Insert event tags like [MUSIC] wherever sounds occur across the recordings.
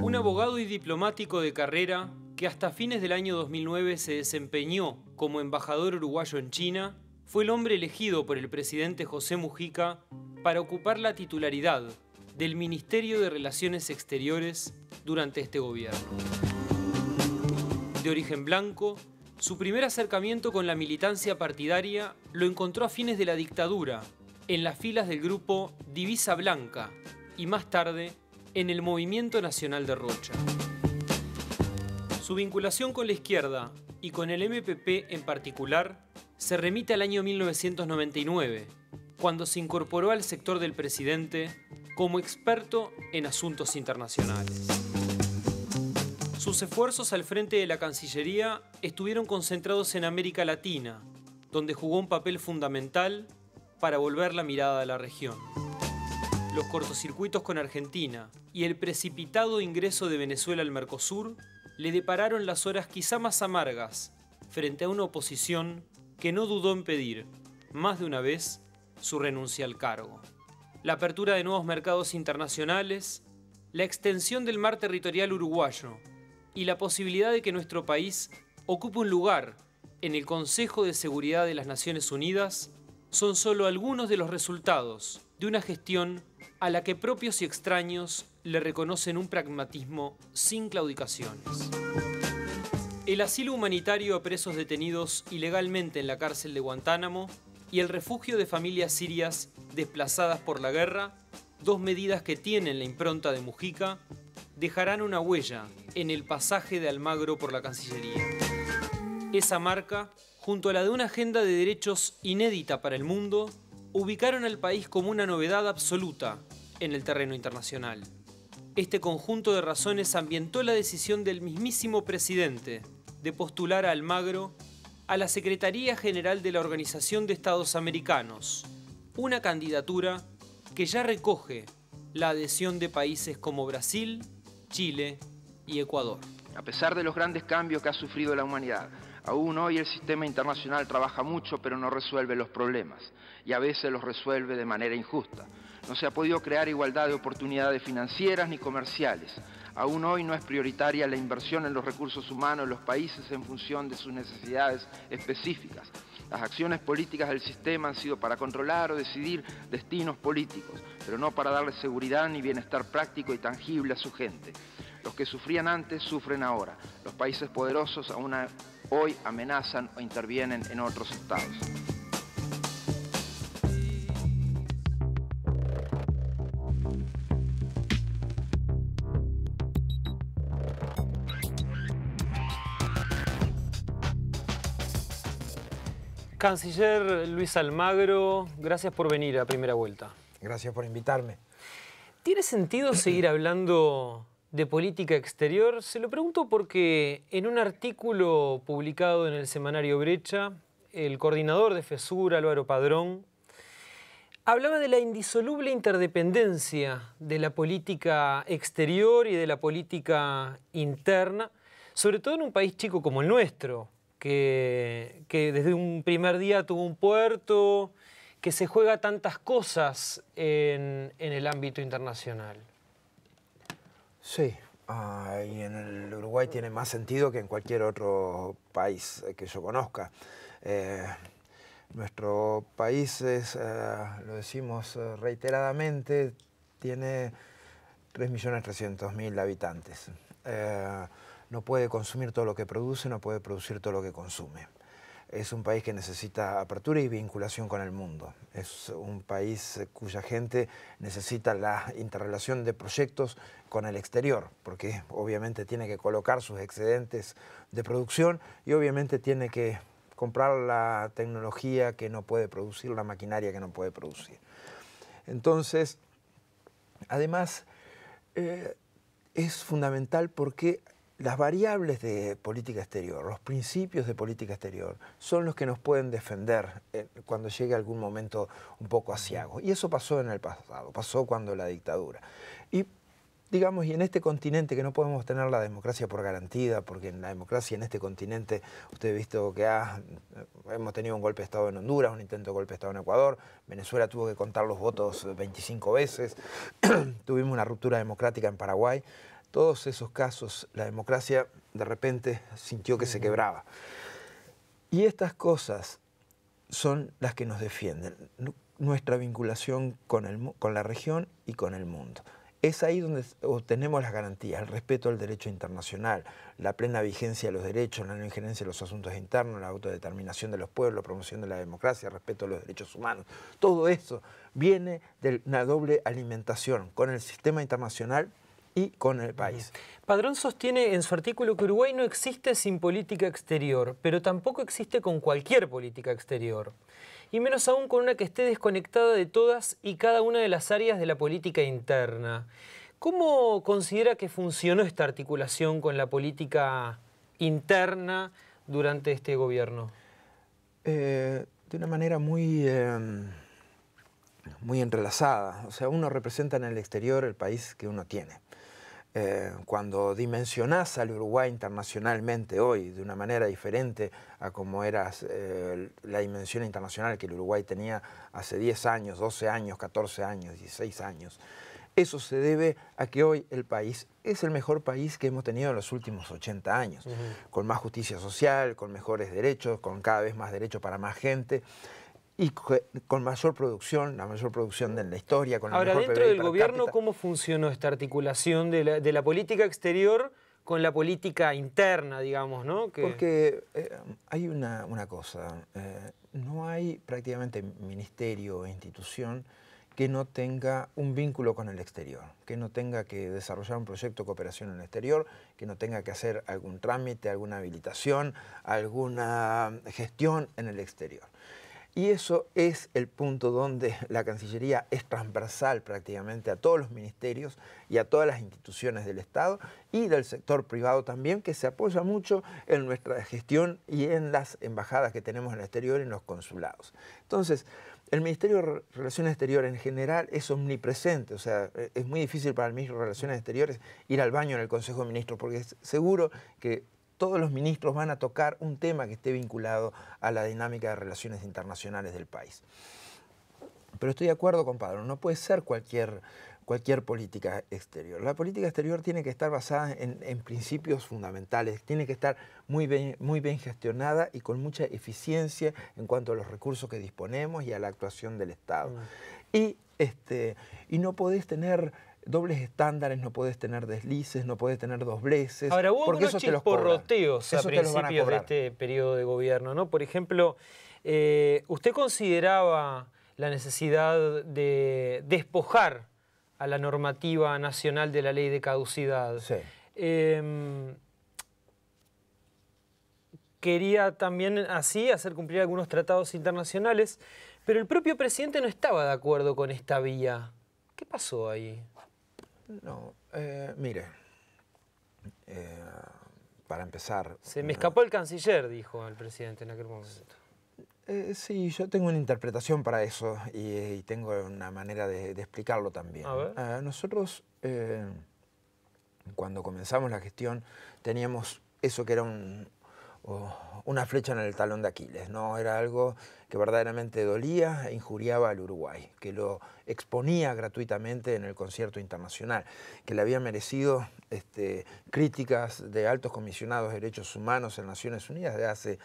Un abogado y diplomático de carrera que hasta fines del año 2009 se desempeñó como embajador uruguayo en China, fue el hombre elegido por el presidente José Mujica para ocupar la titularidad del Ministerio de Relaciones Exteriores durante este gobierno. De origen blanco, su primer acercamiento con la militancia partidaria lo encontró a fines de la dictadura, en las filas del grupo Divisa Blanca y más tarde en el Movimiento Nacional de Rocha. Su vinculación con la izquierda y con el MPP en particular se remite al año 1999, cuando se incorporó al sector del presidente como experto en asuntos internacionales. Sus esfuerzos al frente de la Cancillería estuvieron concentrados en América Latina, donde jugó un papel fundamental para volver la mirada a la región. Los cortocircuitos con Argentina y el precipitado ingreso de Venezuela al Mercosur le depararon las horas quizá más amargas frente a una oposición que no dudó en pedir, más de una vez, su renuncia al cargo. La apertura de nuevos mercados internacionales, la extensión del mar territorial uruguayo y la posibilidad de que nuestro país ocupe un lugar en el Consejo de Seguridad de las Naciones Unidas son solo algunos de los resultados de una gestión a la que propios y extraños le reconocen un pragmatismo sin claudicaciones. El asilo humanitario a presos detenidos ilegalmente en la cárcel de Guantánamo y el refugio de familias sirias desplazadas por la guerra, dos medidas que tienen la impronta de Mujica, dejarán una huella en el pasaje de Almagro por la Cancillería. Esa marca, junto a la de una agenda de derechos inédita para el mundo, ubicaron al país como una novedad absoluta en el terreno internacional. Este conjunto de razones ambientó la decisión del mismísimo presidente de postular a Almagro a la Secretaría General de la Organización de Estados Americanos, una candidatura que ya recoge la adhesión de países como Brasil, Chile y Ecuador. A pesar de los grandes cambios que ha sufrido la humanidad, aún hoy el sistema internacional trabaja mucho pero no resuelve los problemas y a veces los resuelve de manera injusta. No se ha podido crear igualdad de oportunidades financieras ni comerciales. Aún hoy no es prioritaria la inversión en los recursos humanos en los países en función de sus necesidades específicas. Las acciones políticas del sistema han sido para controlar o decidir destinos políticos, pero no para darle seguridad ni bienestar práctico y tangible a su gente. Los que sufrían antes sufren ahora. Los países poderosos aún hoy amenazan o intervienen en otros estados. Canciller Luis Almagro, gracias por venir a primera vuelta. Gracias por invitarme. ¿Tiene sentido seguir hablando de política exterior? Se lo pregunto porque en un artículo publicado en el semanario Brecha, el coordinador de FESUR, Álvaro Padrón, hablaba de la indisoluble interdependencia de la política exterior y de la política interna, sobre todo en un país chico como el nuestro, que, desde un primer día tuvo un puerto, que se juega tantas cosas en, el ámbito internacional. Sí, ah, y en el Uruguay tiene más sentido que en cualquier otro país que yo conozca. Eh, nuestro país es, eh, lo decimos eh, reiteradamente, tiene 3.300.000 habitantes no puede consumir todo lo que produce, no puede producir todo lo que consume. Es un país que necesita apertura y vinculación con el mundo. Es un país eh, cuya gente necesita la interrelación de proyectos con el exterior, porque obviamente tiene que colocar sus excedentes de producción y obviamente tiene que comprar la tecnología que no puede producir, la maquinaria que no puede producir. Entonces, además, eh, es fundamental porque las variables de política exterior, los principios de política exterior, son los que nos pueden defender eh, cuando llegue algún momento un poco asiago. Y eso pasó en el pasado, pasó cuando la dictadura. Y digamos, y en este continente que no podemos tener la democracia por garantía, porque en la democracia en este continente, usted ha visto que ha ah, hemos tenido un golpe de Estado en Honduras, un intento de golpe de Estado en Ecuador, Venezuela tuvo que contar los votos 25 eh, veces, [CLEARS THROAT] tuvimos una ruptura democrática en Paraguay, todos esos casos, la democracia de repente sintió que se quebraba. Y estas cosas son las que nos defienden, nuestra vinculación con, la región y con el mundo. Es ahí donde obtenemos las garantías, el respeto al derecho internacional, la plena vigencia de los derechos, la no injerencia en los asuntos internos, la autodeterminación de los pueblos, promoción de la democracia, respeto a los derechos humanos. Todo eso viene de una doble alimentación con el sistema internacional y con el país. Padrón sostiene en su artículo que Uruguay no existe sin política exterior, pero tampoco existe con cualquier política exterior, y menos aún con una que esté desconectada de todas y cada una de las áreas de la política interna. ¿Cómo considera que funcionó esta articulación con la política interna durante este gobierno? Eh, de una manera muy, em, muy entrelazada. O sea, uno representa en el exterior el país que uno tiene. Eh, cuando dimensionás al Uruguay internacionalmente hoy de una manera diferente a como era eh, la dimensión internacional que el Uruguay tenía hace 10 años, 12 años, 14 años, 16 años, eso se debe a que hoy el país es el mejor país que hemos tenido en los últimos 80 años, con más justicia social, con mejores derechos, con cada vez más derechos para más gente y con mayor producción, la mayor producción de la historia. Con Ahora, mejor dentro del gobierno, ¿cómo funcionó esta articulación de la, política exterior con la política interna, digamos, no? Porque eh, hay una, cosa, eh, no hay prácticamente ministerio o institución que no tenga un vínculo con el exterior, que no tenga que desarrollar un proyecto de cooperación en el exterior, que no tenga que hacer algún trámite, alguna habilitación, alguna gestión en el exterior. Y eso es el punto donde la Cancillería es transversal prácticamente a todos los ministerios y a todas las instituciones del Estado y del sector privado también, que se apoya mucho en nuestra gestión y en las embajadas que tenemos en el exterior y en los consulados. Entonces, el Ministerio de Relaciones Exteriores en general es omnipresente, o sea, e-, es muy difícil para el Ministerio de Relaciones Exteriores ir al baño en el Consejo de Ministros, porque es seguro que todos los ministros van a tocar un tema que esté vinculado a la dinámica de relaciones internacionales del país. Pero estoy de acuerdo compadre, no puede ser cualquier, cualquier política exterior. La política exterior tiene que estar basada en, principios fundamentales, tiene que estar muy bien, muy bien gestionada y con mucha eficiencia en cuanto a los recursos que disponemos y a la actuación del Estado. Mm. Y, este, y no podés tener dobles estándares, no puedes tener deslices, no puedes tener dobleces. Ahora hubo porque chisporroteos a principios de este periodo de gobierno, ¿no? Por ejemplo, eh, ¿usted consideraba la necesidad de despojar a la normativa nacional de la ley de caducidad? Em, quería también así hacer cumplir algunos tratados internacionales, pero el propio presidente no estaba de acuerdo con esta vía. ¿Qué pasó ahí? No, eh, mire, eh, para empezar... Se me eh, escapó el canciller, dijo el presidente en aquel momento. sí, yo tengo una interpretación para eso y, tengo una manera de, de explicarlo también. A nosotros, cuando comenzamos la gestión, teníamos eso que era un, una flecha en el talón de Aquiles, ¿no? Era algo que verdaderamente dolía e injuriaba al Uruguay, que lo exponía gratuitamente en el concierto internacional, que le había merecido este, críticas de altos comisionados de derechos humanos en Naciones Unidas de hace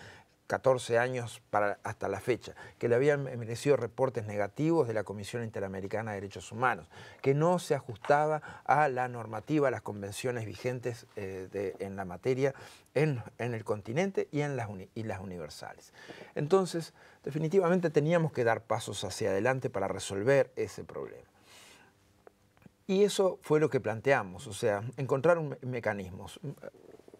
14 años para, hasta la fecha, que le habían merecido reportes negativos de la Comisión Interamericana de Derechos Humanos, que no se ajustaba a la normativa, a las convenciones vigentes eh, en la materia en, el continente y en las y las universales. Entonces, definitivamente teníamos que dar pasos hacia adelante para resolver ese problema. Y eso fue lo que planteamos, o sea, encontrar un, mecanismos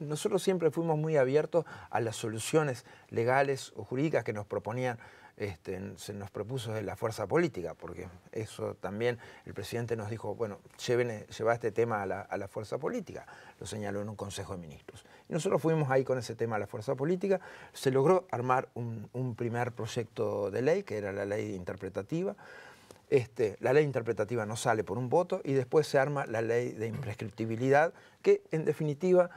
nosotros siempre fuimos muy abiertos a las soluciones legales o jurídicas que nos proponían este, se nos propuso la fuerza política, porque eso también el presidente nos dijo, bueno, lleven, lleva este tema a la, fuerza política, lo señaló en un Consejo de Ministros. Y nosotros fuimos ahí con ese tema a la fuerza política, se logró armar un, primer proyecto de ley, que era la ley interpretativa. Este, la ley interpretativa no sale por un voto y después se arma la ley de imprescriptibilidad, que en definitiva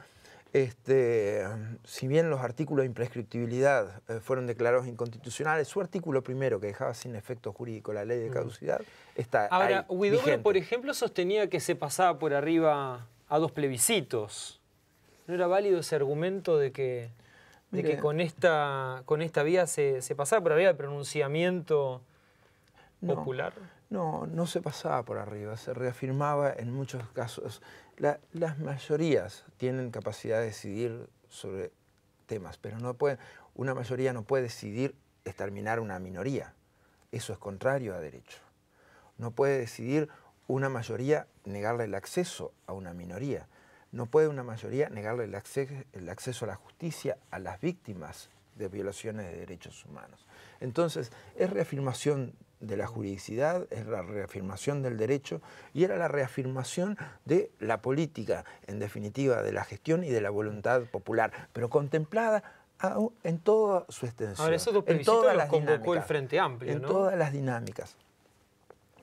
este, si bien los artículos de imprescriptibilidad eh, fueron declarados inconstitucionales, su artículo primero, que dejaba sin efecto jurídico la ley de mm. caducidad, está. Ahora, Huidobro, por ejemplo, sostenía que se pasaba por arriba a dos plebiscitos. ¿No era válido ese argumento de que, con, esta, vía se, pasaba por arriba el pronunciamiento popular? No, no se pasaba por arriba, se reafirmaba en muchos casos las mayorías tienen capacidad de decidir sobre temas, pero no pueden, una mayoría no puede decidir exterminar una minoría. Eso es contrario a derecho. No puede decidir una mayoría negarle el acceso a una minoría. No puede una mayoría negarle el, el acceso a la justicia a las víctimas de violaciones de derechos humanos. Entonces, es reafirmación de la juridicidad, es la reafirmación del derecho y era la reafirmación de la política, en definitiva, de la gestión y de la voluntad popular, pero contemplada en toda su extensión. Ahora, eso en todas las convocó el Frente Amplio, En todas las dinámicas.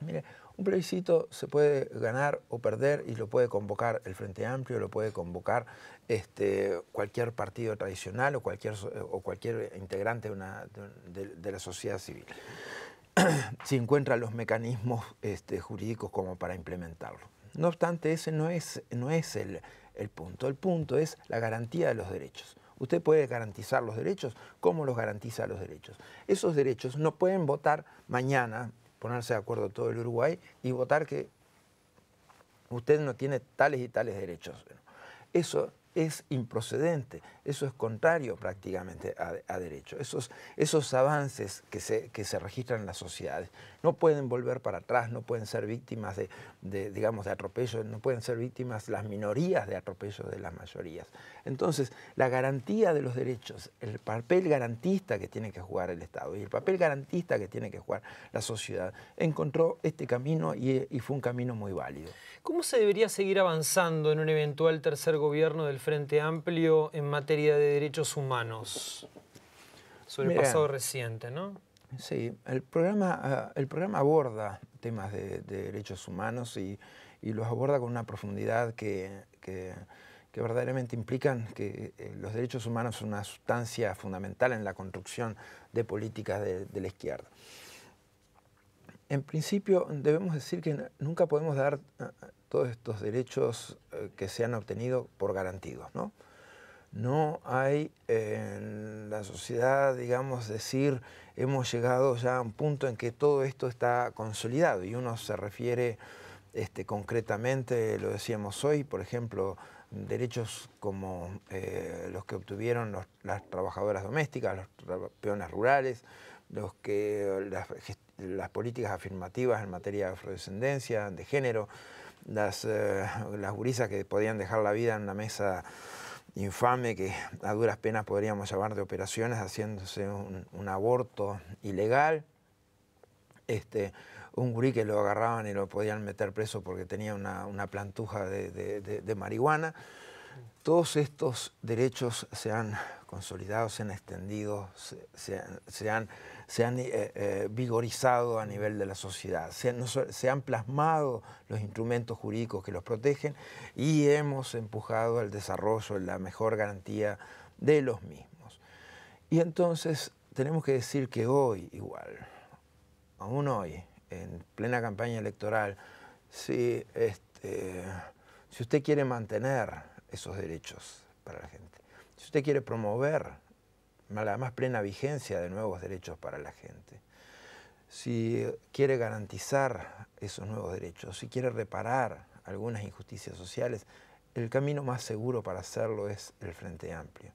Mire, un plebiscito se puede ganar o perder y lo puede convocar el Frente Amplio, lo puede convocar este, cualquier partido tradicional o cualquier, o cualquier integrante una, de la sociedad civil. [CLEARS THROAT] si encuentran los mecanismos este, jurídicos como para implementarlo. No obstante, ese no es, no es el, punto. El punto es la garantía de los derechos. Usted puede garantizar los derechos. ¿Cómo los garantiza los derechos? Esos derechos no pueden votar mañana, ponerse de acuerdo todo el Uruguay y votar que usted no tiene tales y tales derechos. Eso es improcedente, eso es contrario prácticamente a, derecho. Esos, esos avances que se, que se registran en las sociedades no pueden volver para atrás, no pueden ser víctimas de, de, digamos, de atropello, no pueden ser víctimas las minorías de atropello de las mayorías. Entonces, la garantía de los derechos, el papel garantista que tiene que jugar el Estado y el papel garantista que tiene que jugar la sociedad, encontró este camino y, fue un camino muy válido. ¿Cómo se debería seguir avanzando en un eventual tercer gobierno del Frente Amplio en materia de derechos humanos? Sobre el pasado reciente, ¿no? Sí, el programa, ah, el programa aborda temas de, derechos humanos y, los aborda con una profundidad que, verdaderamente implican que eh, los derechos humanos son una sustancia fundamental en la construcción de políticas de, de la izquierda. En principio, debemos decir que nunca podemos dar eh, todos estos derechos eh, que se han obtenido por garantidos. ¿no? No hay en la sociedad, digamos, decir hemos llegado ya a un punto en que todo esto está consolidado y uno se refiere este, concretamente, lo decíamos hoy, por ejemplo, derechos como eh, los que obtuvieron las trabajadoras domésticas, los peones rurales, los que, las, políticas afirmativas en materia de afrodescendencia, de género, las, eh, las gurisas que podían dejar la vida en la mesa infame que a duras penas podríamos llamar de operaciones, haciéndose un, aborto ilegal. Este, un gurí que lo agarraban y lo podían meter preso porque tenía una, plantuja de marihuana. Todos estos derechos se han consolidado, se han extendido, se, han, eh, eh, vigorizado a nivel de la sociedad, se han, plasmado los instrumentos jurídicos que los protegen y hemos empujado al desarrollo, la mejor garantía de los mismos. Y entonces tenemos que decir que hoy igual, aún hoy, en plena campaña electoral, si este, usted quiere mantener esos derechos para la gente. Si usted quiere promover la más plena vigencia de nuevos derechos para la gente, si quiere garantizar esos nuevos derechos, si quiere reparar algunas injusticias sociales, el camino más seguro para hacerlo es el Frente Amplio.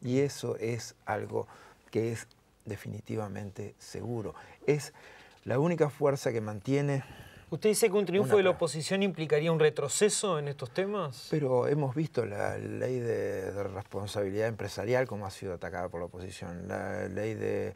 Y eso es algo que es definitivamente seguro. Es la única fuerza que mantiene ¿Usted dice que un triunfo de la oposición implicaría un retroceso en estos temas? Pero hemos visto la ley de, responsabilidad empresarial como ha sido atacada por la oposición, la ley de,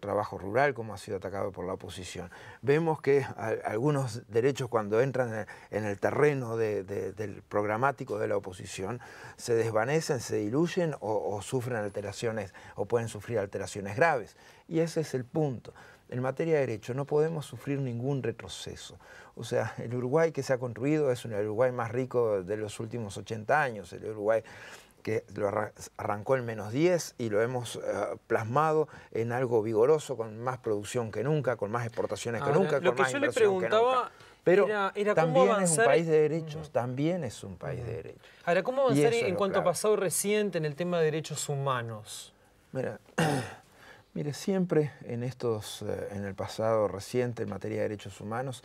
trabajo rural como ha sido atacada por la oposición. Vemos que algunos derechos cuando entran en, el terreno del programático de la oposición se desvanecen, se diluyen o, o sufren alteraciones o pueden sufrir alteraciones graves. Y ese es el punto en materia de derecho no podemos sufrir ningún retroceso. O sea, [LAUGHS] el Uruguay que se ha construido es un Uruguay más rico de los últimos 80 años, el Uruguay que lo arrancó en menos 10 y lo hemos eh, plasmado en algo vigoroso, con más producción que nunca, con más exportaciones que nunca, lo que yo le preguntaba... Pero era, también es un país de derechos, también es un país de derechos. Ahora, ¿cómo avanzar en cuanto a pasado reciente en el tema de derechos humanos? Mira, Mire, siempre en estos, eh, en el pasado reciente en materia de derechos humanos,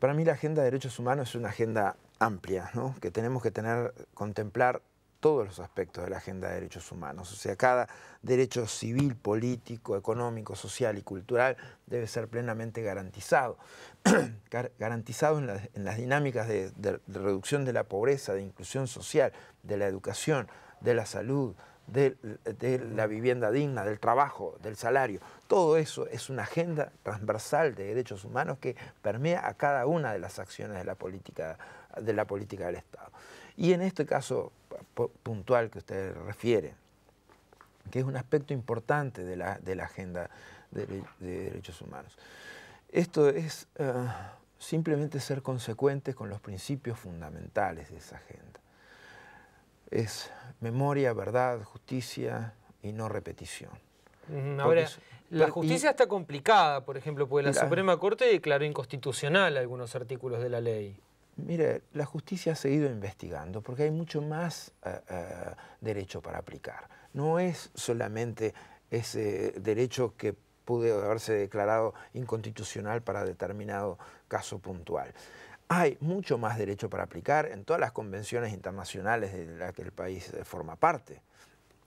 para mí la agenda de derechos humanos es una agenda amplia, ¿no? que tenemos que tener, contemplar todos los aspectos de la agenda de derechos humanos. O sea, cada derecho civil, político, económico, social y cultural debe ser plenamente garantizado. [CLEARS THROAT] garantizado en, las dinámicas de reducción de la pobreza, de inclusión social, de la educación, de la salud, de, la vivienda digna, del trabajo, del salario. Todo eso es una agenda transversal de derechos humanos que permea a cada una de las acciones de la política, de la política del Estado. Y en este caso puntual que usted refiere que es un aspecto importante de la, agenda de, derechos humanos. Esto es eh, simplemente ser consecuentes con los principios fundamentales de esa agenda. Es memoria, verdad, justicia y no repetición. Ahora, la justicia está complicada, por ejemplo, porque la, Suprema Corte declaró inconstitucional algunos artículos de la ley. Mire, la justicia ha seguido investigando porque hay mucho más eh, eh, derecho para aplicar. No es solamente ese derecho que pudo haberse declarado inconstitucional para determinado caso puntual. Hay mucho más derecho para aplicar en todas las convenciones internacionales de las que el país eh, forma parte.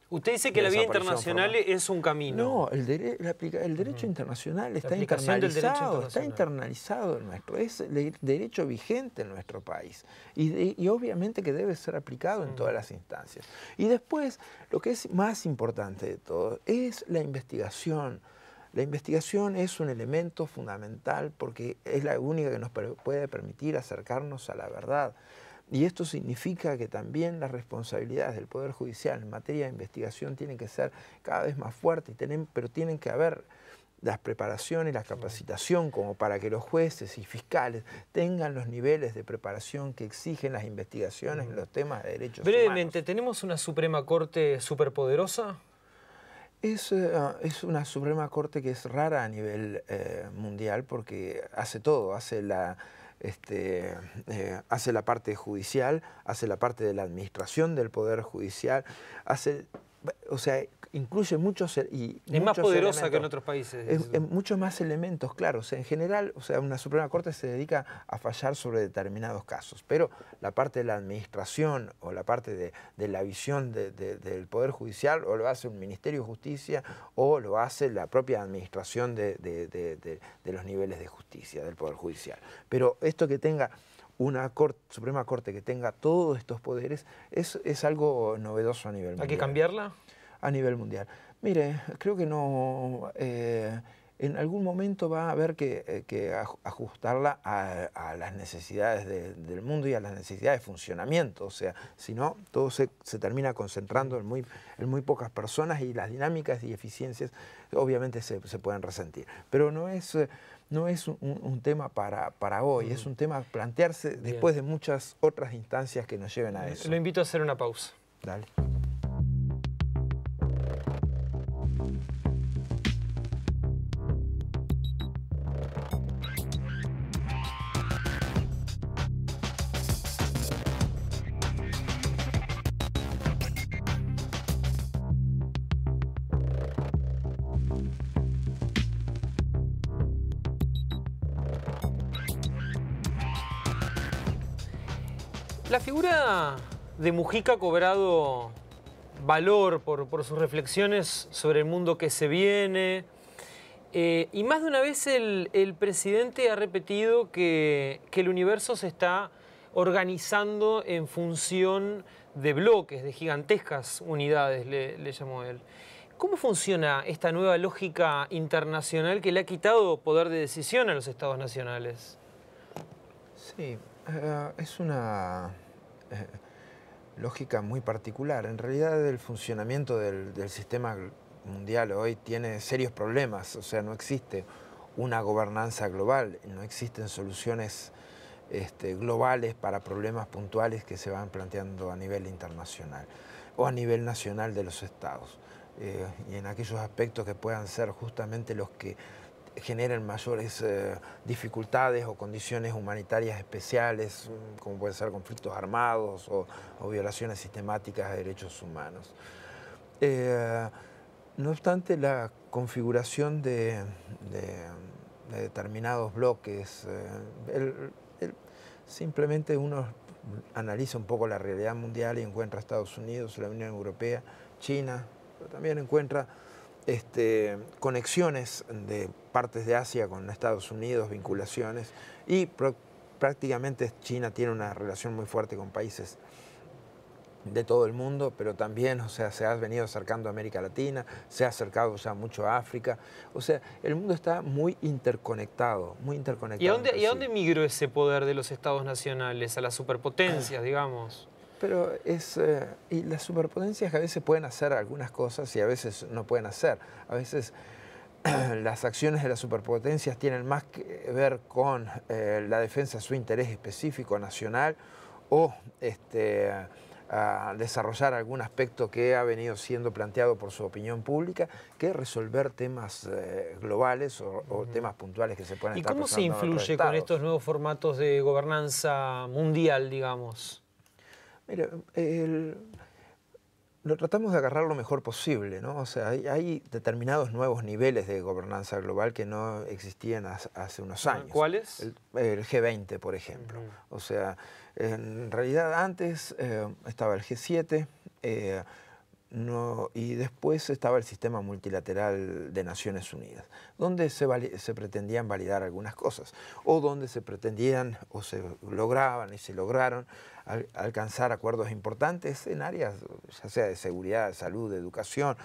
Usted dice que la vía internacional es un camino. No, el, derecho internacional está internalizado, está internalizado en nuestro, es el derecho vigente en nuestro país y, obviamente que debe ser aplicado en todas las instancias. Y después, lo que es más importante de todo es la investigación, la investigación es un elemento fundamental porque es la única que nos puede permitir acercarnos a la verdad. Y esto significa que también las responsabilidades del Poder Judicial en materia de investigación tienen que ser cada vez más fuertes, pero tienen que haber las preparaciones, la capacitación como para que los jueces y fiscales tengan los niveles de preparación que exigen las investigaciones en los temas de derechos Brevemente, ¿tenemos una Suprema Corte superpoderosa? Es, eh, ah, es, una Suprema Corte que es rara a nivel eh, mundial porque hace todo, hace la, este, eh, hace la parte judicial, hace la parte de la administración del Poder Judicial, hace, o sea, incluye muchos... E-, y es más poderosa que en otros países. muchos más elementos, claro. O sea, en general, o sea, una Suprema Corte se dedica a fallar sobre determinados casos, pero la parte de la administración o la parte de, la visión del Poder Judicial o lo hace un Ministerio de Justicia o lo hace la propia administración de, los niveles de justicia del Poder Judicial. Pero esto que tenga una corte, Suprema Corte que tenga todos estos poderes es, algo novedoso a nivel ¿Hay que cambiarla? a nivel mundial. Mire, creo que no... Eh, en algún momento va a haber que, eh, ajustarla a, las necesidades del mundo y a las necesidades de funcionamiento. O sea, si no, todo se, termina concentrando en muy, en muy, pocas personas y las dinámicas y eficiencias obviamente se, pueden resentir. Pero no es, eh, no es un, tema para, para hoy, es un tema plantearse después de muchas otras instancias que nos lleven a eso. Lo invito a hacer una pausa. Dale. de Mujica ha cobrado valor por, sus reflexiones sobre el mundo que se viene. Eh, y más de una vez el, presidente ha repetido que, el universo se está organizando en función de bloques, de gigantescas unidades, le, llamó él. ¿Cómo funciona esta nueva lógica internacional que le ha quitado poder de decisión a los estados nacionales? Sí, eh, es una... Eh, lógica muy particular. En realidad el funcionamiento del, sistema mundial hoy tiene serios problemas, o sea, no existe una gobernanza global, no existen soluciones este, globales para problemas puntuales que se van planteando a nivel internacional o a nivel nacional de los estados. Eh, y en aquellos aspectos que puedan ser justamente los que generan mayores eh, dificultades o condiciones humanitarias especiales, mm, como pueden ser conflictos armados o, violaciones sistemáticas de derechos humanos. Eh, no obstante, la configuración de, determinados bloques, eh, simplemente uno analiza un poco la realidad mundial y encuentra Estados Unidos, la Unión Europea, China, pero también encuentra este, conexiones de partes de Asia con Estados Unidos, vinculaciones, y prácticamente China tiene una relación muy fuerte con países de todo el mundo, pero también, o sea, se ha venido acercando a América Latina, se ha acercado ya mucho a África. O sea, el mundo está muy interconectado, muy interconectado. ¿Y dónde, ¿y a dónde migró ese poder de los estados nacionales? A las superpotencias, digamos. Pero es. Eh, y las superpotencias a veces pueden hacer algunas cosas y a veces no pueden hacer. A veces [CLEARS THROAT] las acciones de las superpotencias tienen más que ver con eh, la defensa de su interés específico nacional o este, desarrollar algún aspecto que ha venido siendo planteado por su opinión pública que resolver temas eh, globales o, temas puntuales que se puedan ¿Y cómo se influye con estos nuevos formatos de gobernanza mundial, digamos? Mire, el, lo tratamos de agarrar lo mejor posible, ¿no? O sea, hay, determinados nuevos niveles de gobernanza global que no existían hace, unos ah, años. ¿Cuáles? El, G20, por ejemplo. O sea, en realidad antes eh, estaba el G7, y después estaba el sistema multilateral de Naciones Unidas, donde se, pretendían validar algunas cosas, o donde se pretendían, o se lograban y se lograron alcanzar acuerdos importantes en áreas, ya sea de seguridad, de salud, de educación,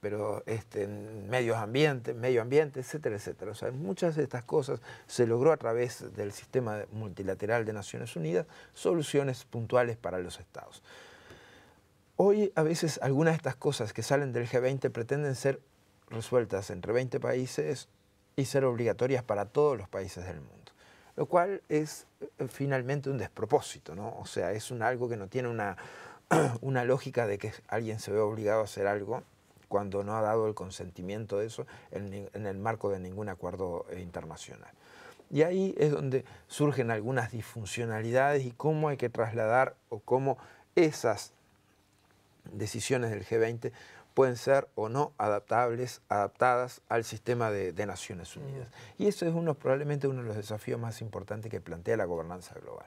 pero este, medios ambiente, medio ambiente, etcétera, etcétera. O sea, muchas de estas cosas se logró a través del sistema multilateral de Naciones Unidas, soluciones puntuales para los estados. Hoy a veces algunas de estas cosas que salen del G20 pretenden ser resueltas entre 20 países y ser obligatorias para todos los países del mundo, lo cual es eh, finalmente un despropósito, ¿no? O sea, es un algo que no tiene una, [CLEARS THROAT] una lógica de que alguien se ve obligado a hacer algo cuando no ha dado el consentimiento de eso en, el marco de ningún acuerdo eh, internacional. Y ahí es donde surgen algunas disfuncionalidades y cómo hay que trasladar o cómo esas decisiones del G20 pueden ser o no adaptables, adaptadas al sistema de, Naciones mm. Unidas. Y eso es uno, probablemente uno de los desafíos más importantes que plantea la gobernanza global.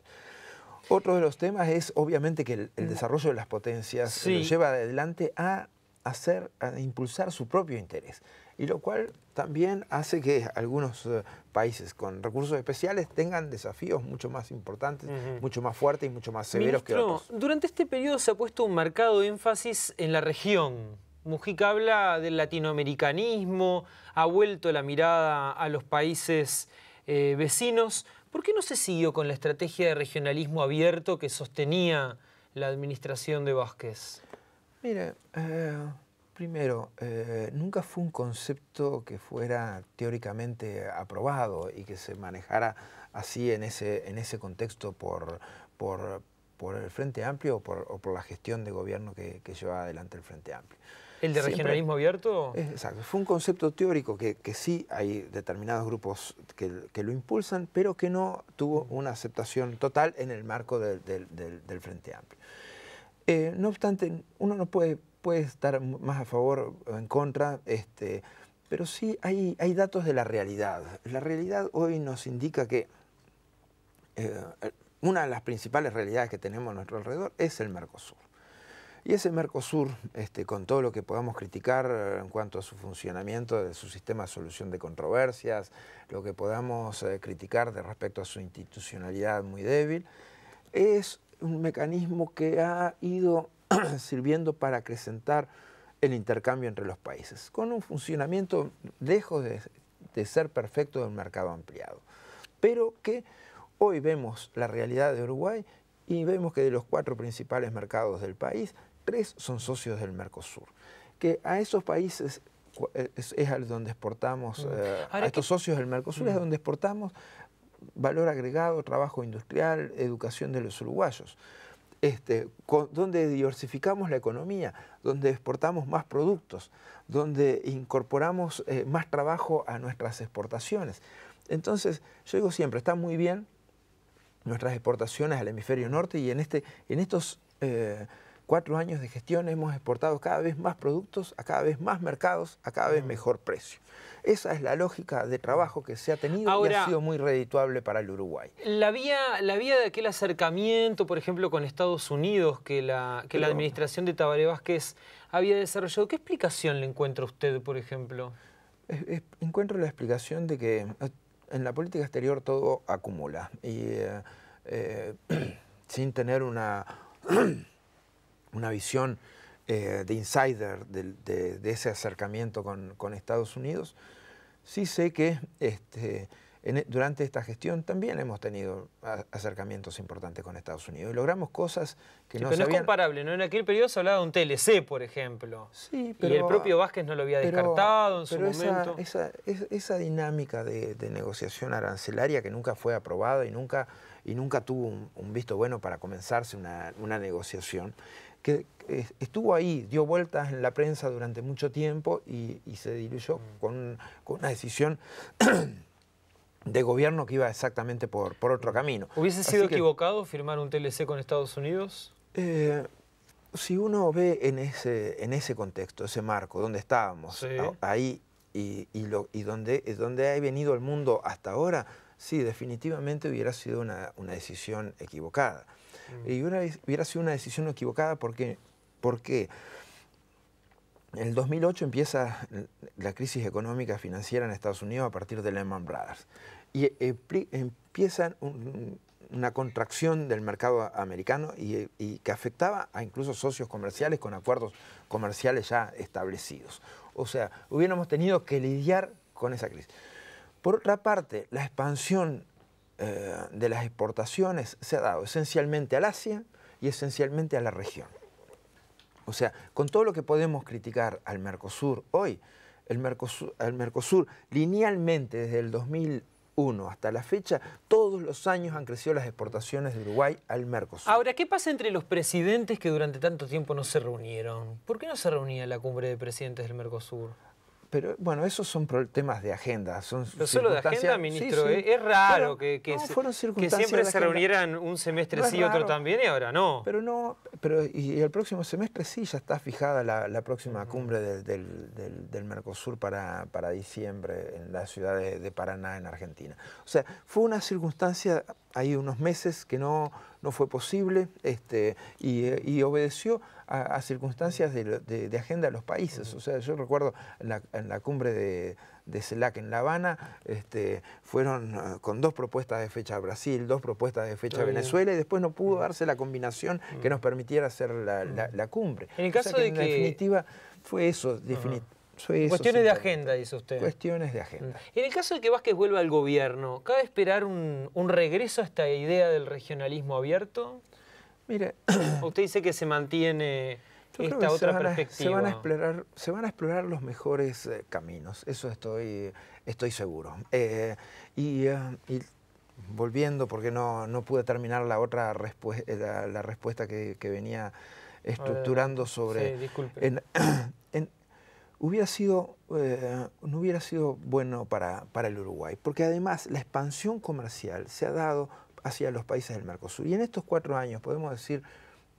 Otro de los temas es obviamente que el, mm. desarrollo de las potencias lo lleva adelante a hacer, a impulsar su propio interés y lo cual también hace que algunos eh, países con recursos especiales tengan desafíos mucho más importantes, mucho más fuertes y mucho más severos que otros. Durante este periodo se ha puesto un marcado énfasis en la región. Mujica habla del latinoamericanismo, ha vuelto la mirada a los países eh, vecinos. ¿Por qué no se siguió con la estrategia de regionalismo abierto que sostenía la administración de Vázquez? Mire, eh... Primero, eh, nunca fue un concepto que fuera teóricamente aprobado y que se manejara así en ese, en ese contexto por, por, el Frente Amplio o por, la gestión de gobierno que, que lleva adelante el Frente Amplio. ¿El de regionalismo abierto? exacto. Fue un concepto teórico que, que sí hay determinados grupos que, lo impulsan, pero que no tuvo una aceptación total en el marco del, Frente Amplio. Eh, no obstante, uno no puede puede estar más a favor o en contra, este, pero sí hay, hay datos de la realidad. La realidad hoy nos indica que eh, una de las principales realidades que tenemos a nuestro alrededor es el Mercosur. Y ese Mercosur, este, con todo lo que podamos criticar en cuanto a su funcionamiento, de su sistema de solución de controversias, lo que podamos eh, criticar de respecto a su institucionalidad muy débil, es un mecanismo que ha ido [CLEARS THROAT] sirviendo para acrecentar el intercambio entre los países, con un funcionamiento lejos de, ser perfecto del mercado ampliado. Pero que hoy vemos la realidad de Uruguay y vemos que de los cuatro principales mercados del país, tres son socios del Mercosur. Que a esos países eh, es, a donde exportamos, mm. eh, a estos socios del Mercosur es mm. donde exportamos valor agregado, trabajo industrial, educación de los uruguayos este, donde diversificamos la economía, donde exportamos más productos, donde incorporamos eh, más trabajo a nuestras exportaciones. Entonces, yo digo siempre, está muy bien nuestras exportaciones al hemisferio norte y en, este, en estos... Eh, cuatro años de gestión hemos exportado cada vez más productos a cada vez más mercados a cada vez mm. mejor precio. Esa es la lógica de trabajo que se ha tenido y ha sido muy redituable para el Uruguay. La vía, la vía de aquel acercamiento, por ejemplo, con Estados Unidos que la, que la administración de Tabaré Vázquez había desarrollado, ¿qué explicación le encuentra usted, por ejemplo? encuentro la explicación de que eh, en la política exterior todo acumula y eh, eh, [CLEARS THROAT] sin tener una... [CLEARS THROAT] una visión eh, de insider de, ese acercamiento con, Estados Unidos, sí sé que este, e, durante esta gestión también hemos tenido acercamientos importantes con Estados Unidos y logramos cosas que sí, no pero no es comparable, ¿no? En aquel periodo se hablaba de un TLC, por ejemplo. Sí, Y el propio Vázquez no lo había descartado en su momento. Esa, dinámica de, negociación arancelaria que nunca fue aprobada y nunca, y nunca tuvo un, visto bueno para comenzarse una negociación que eh, estuvo ahí, dio vueltas en la prensa durante mucho tiempo y, se diluyó mm. con, una decisión [CLEARS THROAT] de gobierno que iba exactamente por, otro camino. ¿Hubiese sido equivocado firmar un TLC con Estados Unidos? Eh, si uno ve en ese, en ese contexto, ese marco, donde estábamos, ahí y, y, lo, y eh, donde, ha venido el mundo hasta ahora, sí, definitivamente hubiera sido una decisión equivocada. Mm. Y hubiera, sido una decisión equivocada porque, porque en el 2008 empieza la crisis económica financiera en Estados Unidos a partir de Lehman Brothers. Y e, empieza una contracción del mercado americano y, que afectaba a incluso socios comerciales con acuerdos comerciales ya establecidos. O sea, hubiéramos tenido que lidiar con esa crisis. Por otra parte, la expansión eh, de las exportaciones se ha dado esencialmente al Asia y esencialmente a la región. O sea, con todo lo que podemos criticar al Mercosur hoy, el Mercosur, linealmente desde el 2001 hasta la fecha, todos los años han crecido las exportaciones de Uruguay al Mercosur. Ahora, ¿qué pasa entre los presidentes que durante tanto tiempo no se reunieron? ¿Por qué no se reunía la cumbre de presidentes del Mercosur? Pero bueno, esos son temas de agenda. Son Pero solo de agenda, ministro. ¿eh? Es raro que, que, siempre se reunieran un semestre sí y otro también y ahora no. Pero no, pero y el próximo semestre sí, ya está fijada la, próxima cumbre del, Mercosur para, para, diciembre en la ciudad de, Paraná, en Argentina. O sea, fue una circunstancia, hay unos meses que no, no fue posible este, y, obedeció a, circunstancias de, de, agenda de los países. O sea, yo recuerdo la, en la cumbre de de CELAC en La Habana, este, fueron ah, con dos propuestas de fecha a Brasil, dos propuestas de fecha a Venezuela y después no pudo mm. darse la combinación que mm. nos permitiera hacer la, mm. cumbre. En el caso de que... definitiva fue eso, cuestiones de agenda, dice usted. Cuestiones de agenda. En el caso de que Vázquez vuelva al gobierno, ¿cabe esperar un, un regreso a esta idea del regionalismo abierto? Mire. [COUGHS] Usted dice que se mantiene se van a explorar, los mejores eh, caminos, eso estoy, estoy seguro. Eh, eh, y, volviendo, porque no, no, pude terminar la otra la, respuesta que, venía estructurando sobre... Sí, [COUGHS] hubiera sido, no hubiera sido bueno para, para, el Uruguay, porque además la expansión comercial se ha dado hacia los países del Mercosur. Y en estos cuatro años podemos decir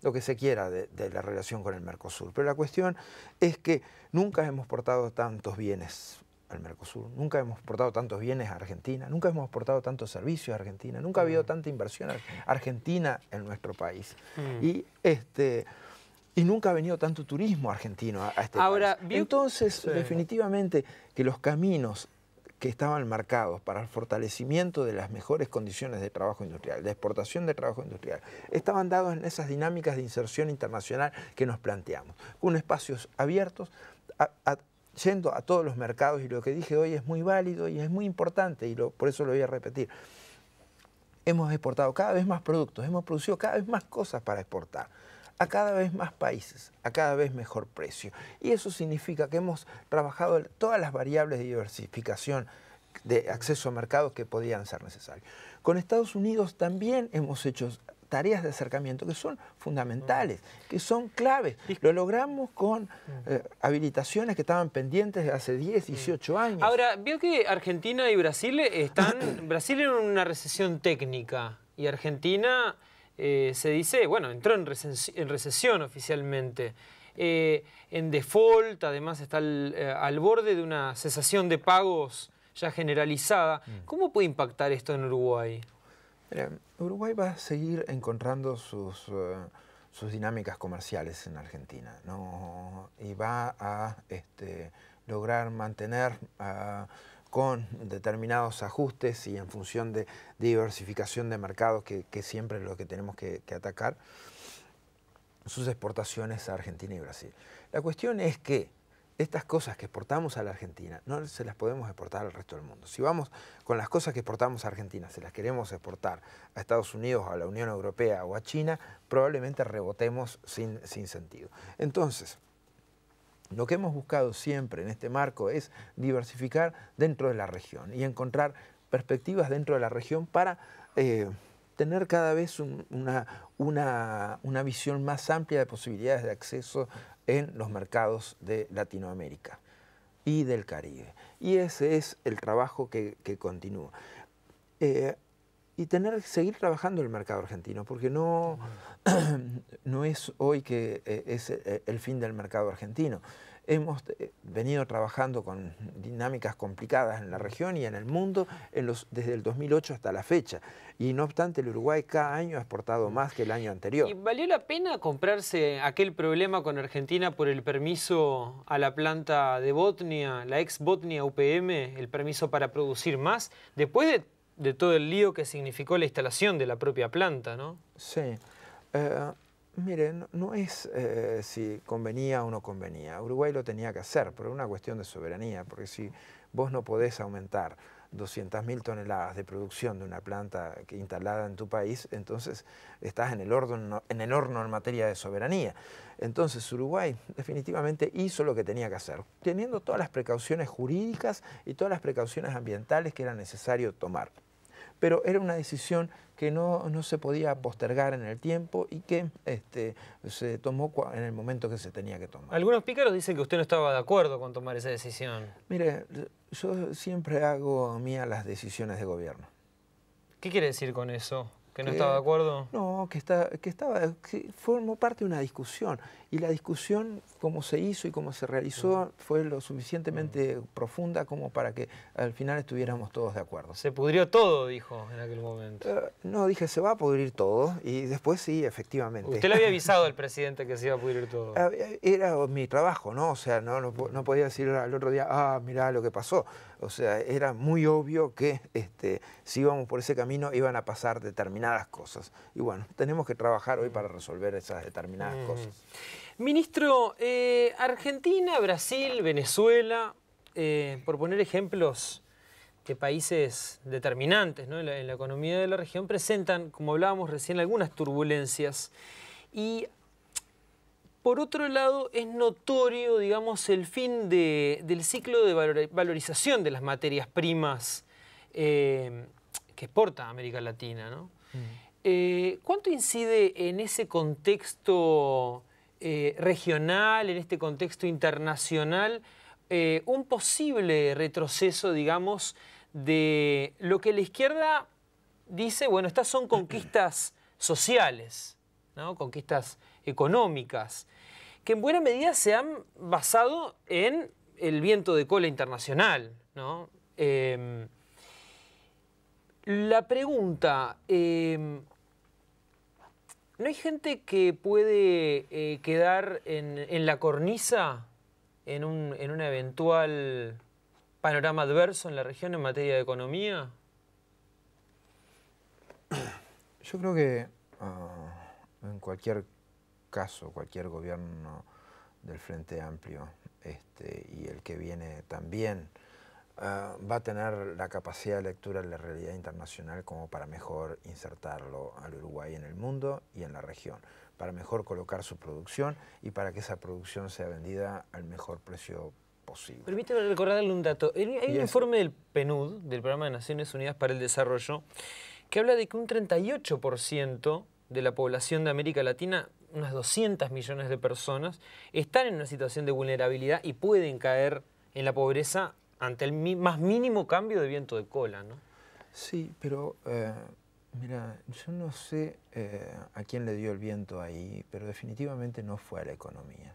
lo que se quiera de, la relación con el Mercosur. Pero la cuestión es que nunca hemos portado tantos bienes al Mercosur, nunca hemos portado tantos bienes a Argentina, nunca hemos portado tantos servicios a Argentina, nunca ha habido mm. tanta inversión argentina en nuestro país. Mm. Y este y nunca ha venido tanto turismo argentino a, este país. Entonces, definitivamente que los caminos que estaban marcados para el fortalecimiento de las mejores condiciones de trabajo industrial, de exportación de trabajo industrial, estaban dados en esas dinámicas de inserción internacional que nos planteamos, con espacios abiertos, yendo a todos los mercados, y lo que dije hoy es muy válido y es muy importante, y por eso lo voy a repetir. Hemos exportado cada vez más productos, hemos producido cada vez más cosas para exportar a cada vez más países, a cada vez mejor precio. Y eso significa que hemos trabajado todas las variables de diversificación de acceso a mercados que podían ser necesarios. Con Estados Unidos también hemos hecho tareas de acercamiento que son fundamentales, que son claves. Lo logramos con eh, habilitaciones que estaban pendientes hace 10, 18 años. Ahora, veo que Argentina y Brasil están... Brasil en una recesión técnica y Argentina eh, se dice, bueno, entró en, recesión oficialmente. Eh, en default, además está eh, al, borde de una cesación de pagos ya generalizada. Mm. ¿Cómo puede impactar esto en Uruguay? Uruguay va a seguir encontrando sus, sus dinámicas comerciales en Argentina ¿no? y va a este, lograr mantener con determinados ajustes y en función de diversificación de mercados, que, siempre es lo que tenemos que, que atacar, sus exportaciones a Argentina y Brasil. La cuestión es que estas cosas que exportamos a la Argentina no se las podemos exportar al resto del mundo. Si vamos con las cosas que exportamos a Argentina, se las queremos exportar a Estados Unidos, a la Unión Europea o a China, probablemente rebotemos sin, sin sentido. Entonces, lo que hemos buscado siempre en este marco es diversificar dentro de la región y encontrar perspectivas dentro de la región para eh, tener cada vez una, una, visión más amplia de posibilidades de acceso en los mercados de Latinoamérica y del Caribe. Y ese es el trabajo que, continúa. Eh, y tener, seguir trabajando el mercado argentino, porque no, [CLEARS THROAT] no es hoy que eh, es eh, el fin del mercado argentino. Hemos eh, venido trabajando con dinámicas complicadas en la región y en el mundo desde el 2008 hasta la fecha. Y no obstante, el Uruguay cada año ha exportado más que el año anterior. ¿Y valió la pena comprarse aquel problema con Argentina por el permiso a la planta de Botnia, la ex Botnia UPM, el permiso para producir más, después de de todo el lío que significó la instalación de la propia planta, ¿no? Sí. Eh, mire, no, es eh, si convenía o no convenía. Uruguay lo tenía que hacer, pero una cuestión de soberanía, porque si vos no podés aumentar 200.000 toneladas de producción de una planta instalada en tu país, entonces estás en el, horno, en el horno en materia de soberanía. Entonces Uruguay definitivamente hizo lo que tenía que hacer, teniendo todas las precauciones jurídicas y todas las precauciones ambientales que era necesario tomar pero era una decisión que no, se podía postergar en el tiempo y que este, se tomó en el momento que se tenía que tomar. Algunos pícaros dicen que usted no estaba de acuerdo con tomar esa decisión. Mire, yo siempre hago mía las decisiones de gobierno. ¿Qué quiere decir con eso? ¿Que no estaba de acuerdo? No, que, está, que estaba, formó parte de una discusión. Y la discusión, como se hizo y como se realizó, fue lo suficientemente profunda como para que al final estuviéramos todos de acuerdo. Se pudrió todo, dijo en aquel momento. Eh, no, dije, se va a pudrir todo. Y después sí, efectivamente. Usted le había avisado al [LAUGHS] presidente que se iba a pudrir todo. era mi trabajo, ¿no? O sea, no, no, no podía decir al otro día, ah, mirá lo que pasó. O sea, era muy obvio que este, si íbamos por ese camino iban a pasar determinadas cosas. Y bueno, tenemos que trabajar hoy para resolver esas determinadas mm. cosas. Ministro, eh, Argentina, Brasil, Venezuela, eh, por poner ejemplos de países determinantes en, la, en la economía de la región, presentan, como hablábamos recién, algunas turbulencias. Y por otro lado, es notorio, digamos, el fin del ciclo de valorización de las materias primas eh, que exporta América Latina. ¿no? Mm. Eh, ¿Cuánto incide en ese contexto eh, regional, en este contexto internacional, un posible retroceso, digamos, de lo que la izquierda dice, bueno, estas son conquistas sociales, ¿no? conquistas económicas, que en buena medida se han basado en el viento de cola internacional. ¿no? Em, la pregunta, em, ¿no hay gente que puede eh, quedar en, la cornisa en un, eventual panorama adverso en la región en materia de economía? Yo creo que ah, en cualquier caso cualquier gobierno del Frente Amplio este, y el que viene también ah, va a tener la capacidad de lectura de la realidad internacional como para mejor insertarlo al Uruguay en el mundo y en la región, para mejor colocar su producción y para que esa producción sea vendida al mejor precio posible. Permíteme recordarle un dato. Hay un informe del PNUD, del Programa de Naciones Unidas para el Desarrollo, que habla de que un 38% de la población de América Latina unas 200 millones de personas están en una situación de vulnerabilidad y pueden caer en la pobreza ante el más mínimo cambio de viento de cola, Sí, pero eh, mira, yo no sé eh, a quién le dio el viento ahí, pero definitivamente no fue a la economía.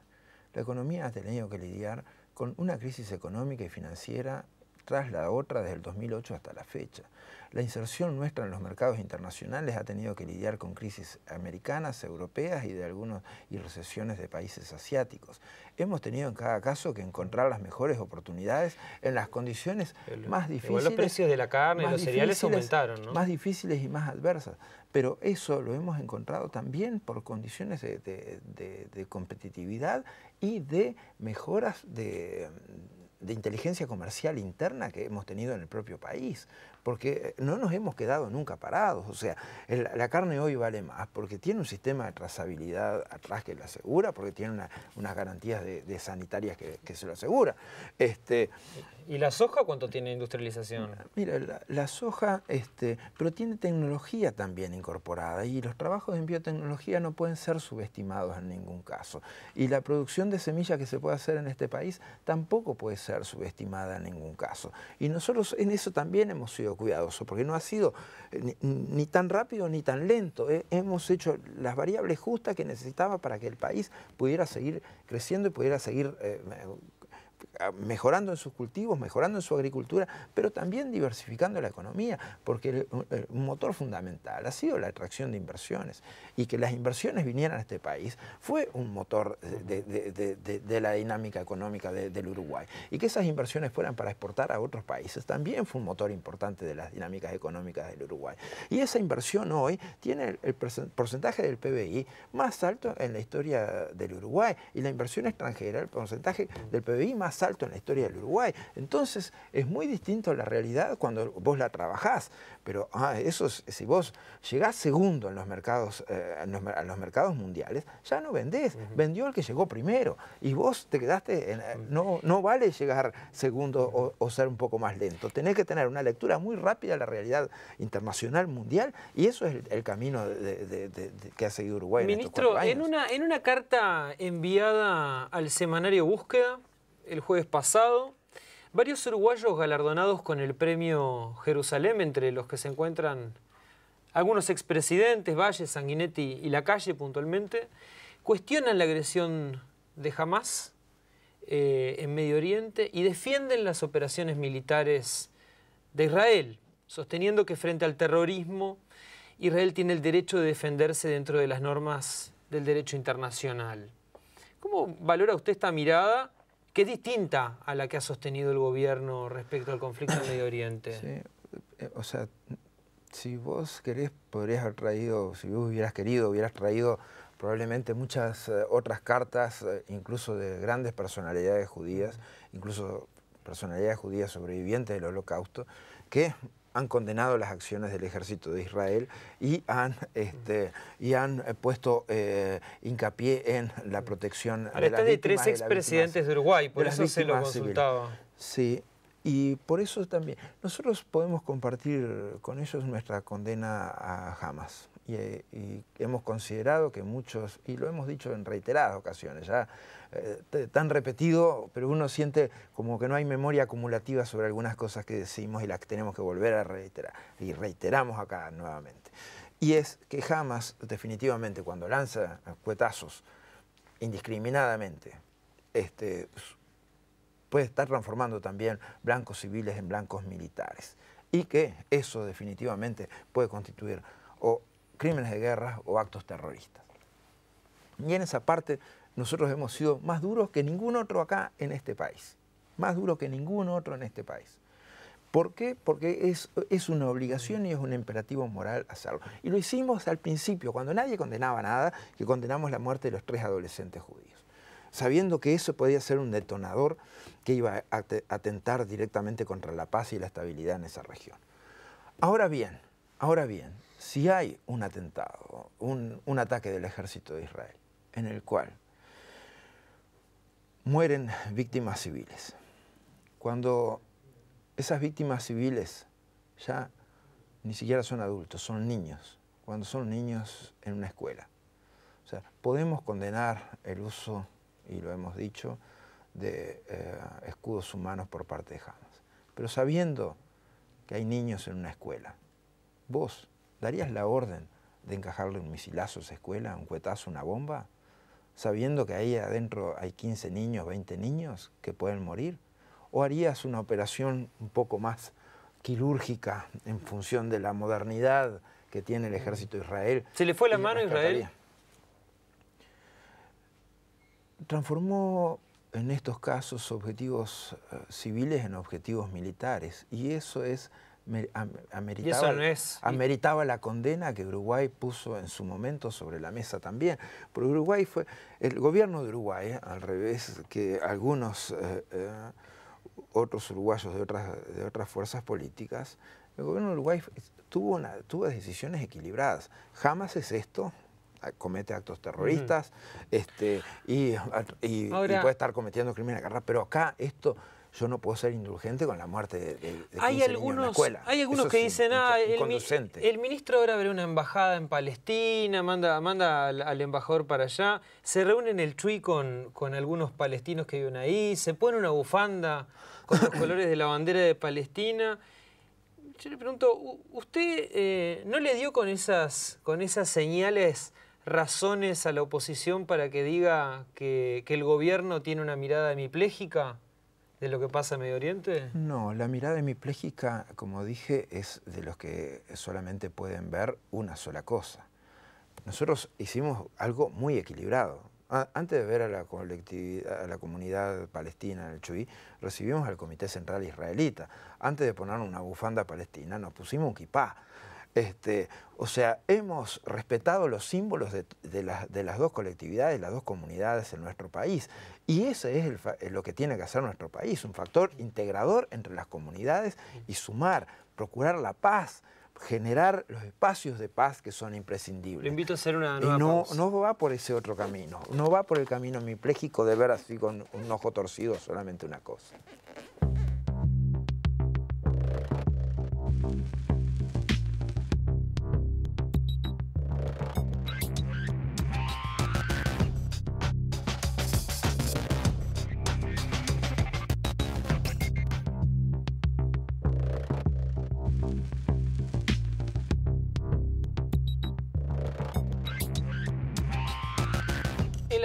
La economía ha tenido que lidiar con una crisis económica y financiera tras la otra desde el 2008 hasta la fecha. La inserción nuestra en los mercados internacionales ha tenido que lidiar con crisis americanas, europeas y de algunos y recesiones de países asiáticos. Hemos tenido en cada caso que encontrar las mejores oportunidades en las condiciones más difíciles. los precios de la carne y los cereales aumentaron, ¿no? Más difíciles y más adversas. Pero eso lo hemos encontrado también por condiciones de competitividad y de mejoras de de inteligencia comercial interna que hemos tenido en el propio país, porque eh, no nos hemos quedado nunca parados. O sea, la carne hoy vale más porque tiene un sistema de trazabilidad atrás que lo asegura, porque tiene unas garantías de, sanitarias que, se lo asegura. Este, ¿Y la soja cuánto tiene industrialización? Ah, mira, la, soja, este, pero tiene tecnología también incorporada y los trabajos en biotecnología no pueden ser subestimados en ningún caso. Y la producción de semillas que se puede hacer en este país tampoco puede ser subestimada en ningún caso. Y nosotros en eso también hemos sido cuidadosos, porque no ha sido eh, ni, tan rápido ni tan lento. Eh. Hemos hecho las variables justas que necesitaba para que el país pudiera seguir creciendo y pudiera seguir eh, Ah, mejorando en sus cultivos, mejorando en su agricultura, pero también diversificando la economía, porque un motor fundamental ha sido la atracción de inversiones y que las inversiones vinieran a este país fue un motor de, de la dinámica económica del Uruguay y que esas inversiones fueran para exportar a otros países también fue un motor importante de las dinámicas económicas del Uruguay. Y esa inversión hoy tiene el porcentaje del PBI más alto en la historia del Uruguay y la inversión extranjera, el porcentaje del PBI más salto en la historia del Uruguay. Entonces es muy distinto la realidad cuando vos la trabajás, pero ah, eso es, si vos llegás segundo en los mercados, eh, los, mercados mundiales, ya no vendés, vendió el que llegó primero y vos te quedaste, eh, no, no vale llegar segundo o, ser un poco más lento, tenés que tener una lectura muy rápida de la realidad internacional, mundial, y eso es el, camino que ha seguido Uruguay. Ministro, en, en una, en una carta enviada al semanario Búsqueda, el jueves pasado. Varios uruguayos galardonados con el premio Jerusalén, entre los que se encuentran algunos expresidentes, Valle, Sanguinetti y la calle, puntualmente, cuestionan la agresión de Hamas eh, en Medio Oriente y defienden las operaciones militares de Israel, sosteniendo que frente al terrorismo Israel tiene el derecho de defenderse dentro de las normas del derecho internacional. ¿Cómo valora usted esta mirada que distinta a la que ha sostenido el gobierno respecto al conflicto en Medio [COUGHS] Oriente. Sí, eh, o sea, si vos querés, podrías haber traído, si vos hubieras querido, hubieras traído probablemente muchas eh, otras cartas, eh, incluso de grandes personalidades judías, incluso personalidades judías sobrevivientes del holocausto, que han condenado las acciones del ejército de Israel y han, este, y han eh, puesto eh, hincapié en la protección de la de tres expresidentes de Uruguay, por eso se lo consultaba. Sí, y por eso también, nosotros podemos compartir con ellos nuestra condena a Hamas. Eh, y, hemos considerado que muchos, y lo hemos dicho en reiteradas ocasiones, ya eh, tan repetido, pero uno siente como que no hay memoria acumulativa sobre algunas cosas que decimos y las tenemos que volver a reiterar, y reiteramos acá nuevamente. Y es que jamás definitivamente, cuando lanza cuetazos indiscriminadamente, este, puede estar transformando también blancos civiles en blancos militares. Y que eso definitivamente puede constituir o crímenes de guerra o actos terroristas. Y en esa parte nosotros hemos sido más duros que ningún otro acá en este país, más duros que ningún otro en este país. ¿Por qué? Porque es, una obligación y es un imperativo moral hacerlo. Y lo hicimos al principio, cuando nadie condenaba nada, que condenamos la muerte de los tres adolescentes judíos sabiendo que eso podía ser un detonador que iba a atentar directamente contra la paz y la estabilidad en esa región. Ahora bien, ahora bien, si hay un atentado, un, ataque del ejército de Israel, en el cual mueren víctimas civiles, cuando esas víctimas civiles ya ni siquiera son adultos, son niños, cuando son niños en una escuela. O sea, podemos condenar el uso, y lo hemos dicho, de eh, escudos humanos por parte de Hamas, pero sabiendo que hay niños en una escuela, vos ¿Darías la orden de encajarle un misilazo a esa escuela, un cuetazo, una bomba? Sabiendo que ahí adentro hay 15 niños, 20 niños que pueden morir. ¿O harías una operación un poco más quirúrgica en función de la modernidad que tiene el mm. ejército de Israel? ¿Se le fue la mano a Israel? Transformó en estos casos objetivos eh, civiles en objetivos militares y eso es Ameritaba, no es... ameritaba, la condena que Uruguay puso en su momento sobre la mesa también. Porque Uruguay fue, el gobierno de Uruguay, al revés que algunos eh, eh, otros uruguayos de otras, de otras fuerzas políticas, el gobierno de Uruguay tuvo, tuvo decisiones equilibradas. Jamás es esto, ah, comete actos terroristas este, y, y puede estar cometiendo crímenes de guerra, pero acá esto yo no puedo ser indulgente con la muerte de, de, de hay algunos, la escuela. Hay algunos que dicen, ah, el, ministro ahora abre una embajada en Palestina, manda, manda al, embajador para allá, se reúne en el twi con, con algunos palestinos que viven ahí, se pone una bufanda con los [COUGHS] colores de la bandera de Palestina. Yo le pregunto, ¿usted eh, no le dio con esas, con esas señales razones a la oposición para que diga que, que el gobierno tiene una mirada hemipléjica? de lo que pasa en Medio Oriente? No, la mirada hemipléjica, como dije, es de los que solamente pueden ver una sola cosa. Nosotros hicimos algo muy equilibrado. Antes de ver a la, colectividad, a la comunidad palestina en el Chuí, recibimos al Comité Central Israelita. Antes de poner una bufanda palestina, nos pusimos un kipá. Este, o sea, hemos respetado los símbolos de, de, las dos colectividades, las dos comunidades en nuestro país. Y ese es eh, lo que tiene que hacer nuestro país, un factor integrador entre las comunidades y sumar, procurar la paz, generar los espacios de paz que son imprescindibles. Le invito a hacer una nueva y no, no va por ese otro camino, no va por el camino mipléjico de ver así con un ojo torcido solamente una cosa.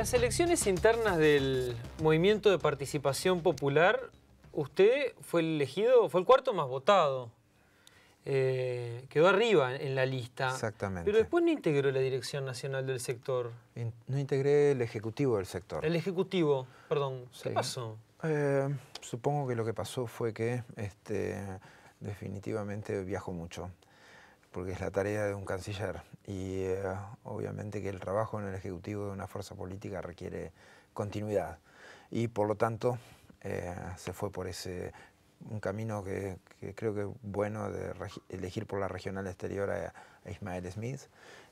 las elecciones internas del Movimiento de Participación Popular, usted fue elegido, fue el cuarto más votado. Eh, quedó arriba en la lista. Exactamente. Pero después no integró la Dirección Nacional del Sector. no integré el Ejecutivo del Sector. El Ejecutivo, perdón. ¿se ¿Qué pasó? Eh, supongo que lo que pasó fue que este, definitivamente viajó mucho, porque es la tarea de un canciller y eh, obviamente que el trabajo en el Ejecutivo de una fuerza política requiere continuidad y por lo tanto eh, se fue por ese un camino que, creo que es bueno de elegir por la regional exterior a, Ismael Smith,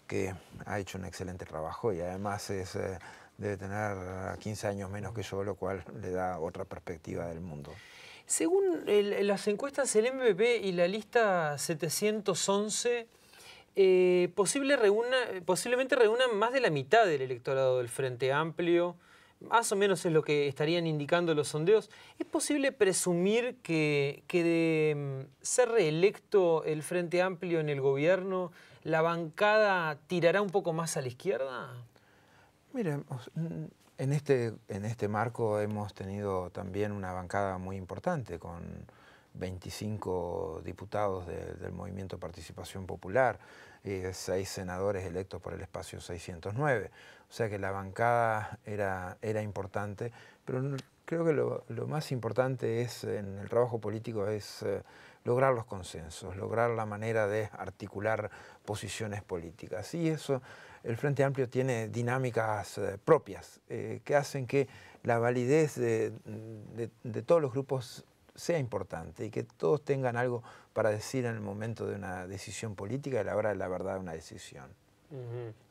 que ha hecho un excelente trabajo y además es, eh, debe tener 15 años menos que yo, lo cual le da otra perspectiva del mundo. Según las encuestas, el MBB y la lista 711 eh, posible reúna, posiblemente más de la mitad del electorado del Frente Amplio, más o menos es lo que estarían indicando los sondeos. ¿Es posible presumir que, de mm, ser reelecto el Frente Amplio en el gobierno, la bancada tirará un poco más a la izquierda? Mire, este, en este, marco hemos tenido también una bancada muy importante con 25 diputados del Movimiento Participación Popular, y seis senadores electos por el espacio 609. O sea que la bancada era, era importante, pero creo que lo, más importante es en el trabajo político es eh, lograr los consensos, lograr la manera de articular posiciones políticas. Y eso, el Frente Amplio tiene dinámicas eh, propias eh, que hacen que la validez de, de, de todos los grupos sea importante y que todos tengan algo para decir en el momento de una decisión política a la hora de la verdad de una decisión.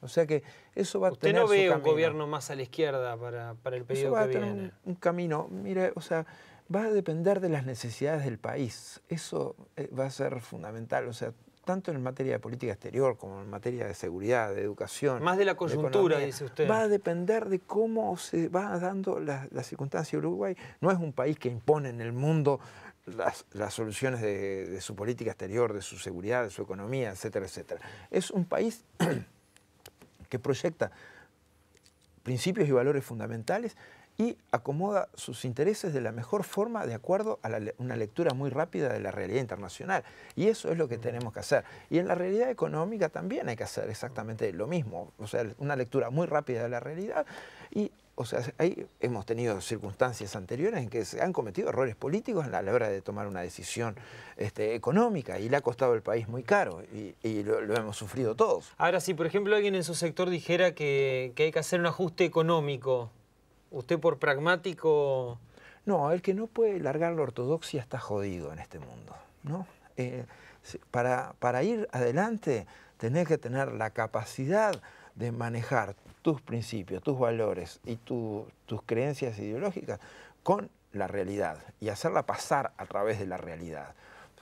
O sea que eso va a tener. ¿Usted no ve un gobierno más a la izquierda para, el periodo eso va a tener Un, camino, mire, o sea, va a depender de las necesidades del país. Eso eh, va a ser fundamental. O sea, tanto en materia de política exterior como en materia de seguridad, de educación. Más de la coyuntura, dice usted. Va a depender de cómo se va dando la, circunstancia de Uruguay. No es un país que impone en el mundo las, soluciones de, de, su política exterior, de su seguridad, de su economía, etcétera, etcétera. Es un país [CLEARS THROAT] que proyecta principios y valores fundamentales y acomoda sus intereses de la mejor forma de acuerdo a una lectura muy rápida de la realidad internacional. Y eso es lo que tenemos que hacer. Y en la realidad económica también hay que hacer exactamente lo mismo, o sea, una lectura muy rápida de la realidad y o sea, ahí hemos tenido circunstancias anteriores en que se han cometido errores políticos a la hora de tomar una decisión este, económica y le ha costado al país muy caro y, lo, hemos sufrido todos. Ahora, si por ejemplo alguien en su sector dijera que, que hay que hacer un ajuste económico, ¿Usted por pragmático? No, el que no puede largar la ortodoxia está jodido en este mundo. ¿no? Eh, para, ir adelante tenés que tener la capacidad de manejar tus principios, tus valores y tus creencias ideológicas con la realidad y hacerla pasar a través de la realidad.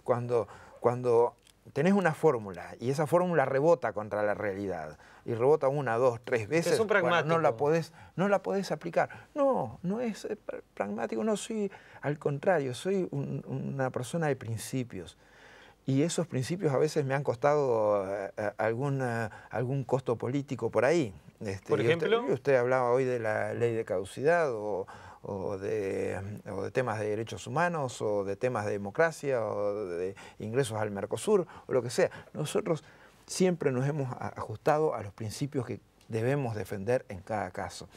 Cuando, cuando tenés una fórmula y esa fórmula rebota contra la realidad y rebota una, dos, tres veces, es no, la podés, no la podés aplicar. No, no es eh, pragmático, no soy, al contrario, soy una persona de principios. Y esos principios a veces me han costado eh, eh, algún, algún costo político por ahí. Este, por ejemplo. Usted, hablaba hoy de la ley de caducidad o, o de, temas de derechos humanos, o de temas de democracia, o de ingresos al Mercosur, o lo que sea. Nosotros siempre nos hemos ajustado a los principios que debemos defender en cada caso.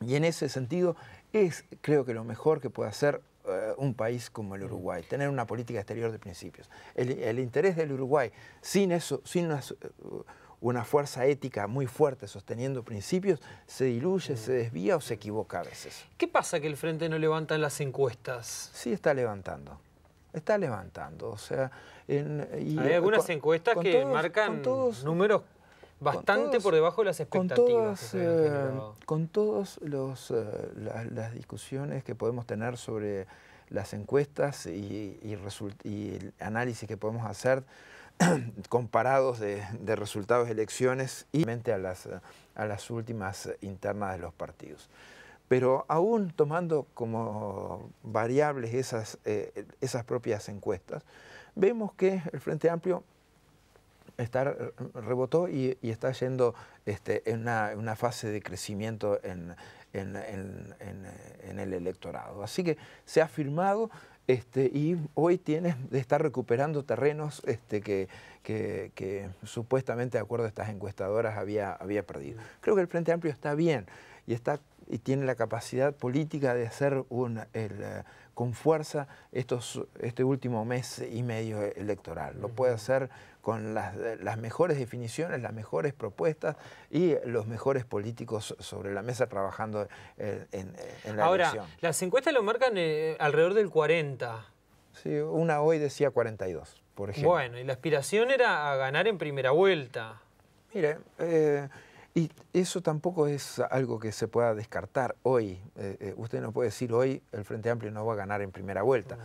Y en ese sentido es, creo que, lo mejor que puede hacer eh, un país como el mm. Uruguay, tener una política exterior de principios. El, interés del Uruguay, sin eso, sin eh, una fuerza ética muy fuerte sosteniendo principios, se diluye, se desvía o se equivoca a veces. ¿Qué pasa que el Frente no levanta en las encuestas? Sí está levantando. Está levantando. O sea, y, hay algunas encuestas que marcan números bastante por debajo de las expectativas. Eh, con, todas, todos los, eh, las, discusiones que podemos tener sobre las encuestas y, y el análisis que podemos hacer [CLEARS THROAT] comparados de, resultados de elecciones y a las, a las últimas internas de los partidos. Pero aún tomando como variables esas, eh, esas propias encuestas, vemos que el Frente Amplio está, rebotó y, está yendo este, en una, fase de crecimiento en, el electorado. Así que se ha firmado este, y hoy tienes de estar recuperando terrenos este, que, supuestamente, de acuerdo a estas encuestadoras, había, había perdido. Mm. Creo que el Frente Amplio está bien y está y tiene la capacidad política de hacer un, eh, con fuerza estos, este último mes y medio electoral. Lo puede hacer con eh, las, mejores definiciones, las mejores propuestas y los mejores políticos sobre la mesa trabajando eh, en, en, la elección. Ahora, las encuestas lo marcan alrededor del 40. Sí, una hoy decía 42, por ejemplo. Bueno, y la aspiración era a ganar en primera vuelta. Mire, eh, y eso tampoco es algo que se pueda descartar hoy. Eh, eh, usted no puede decir hoy el Frente Amplio no va a ganar en primera vuelta.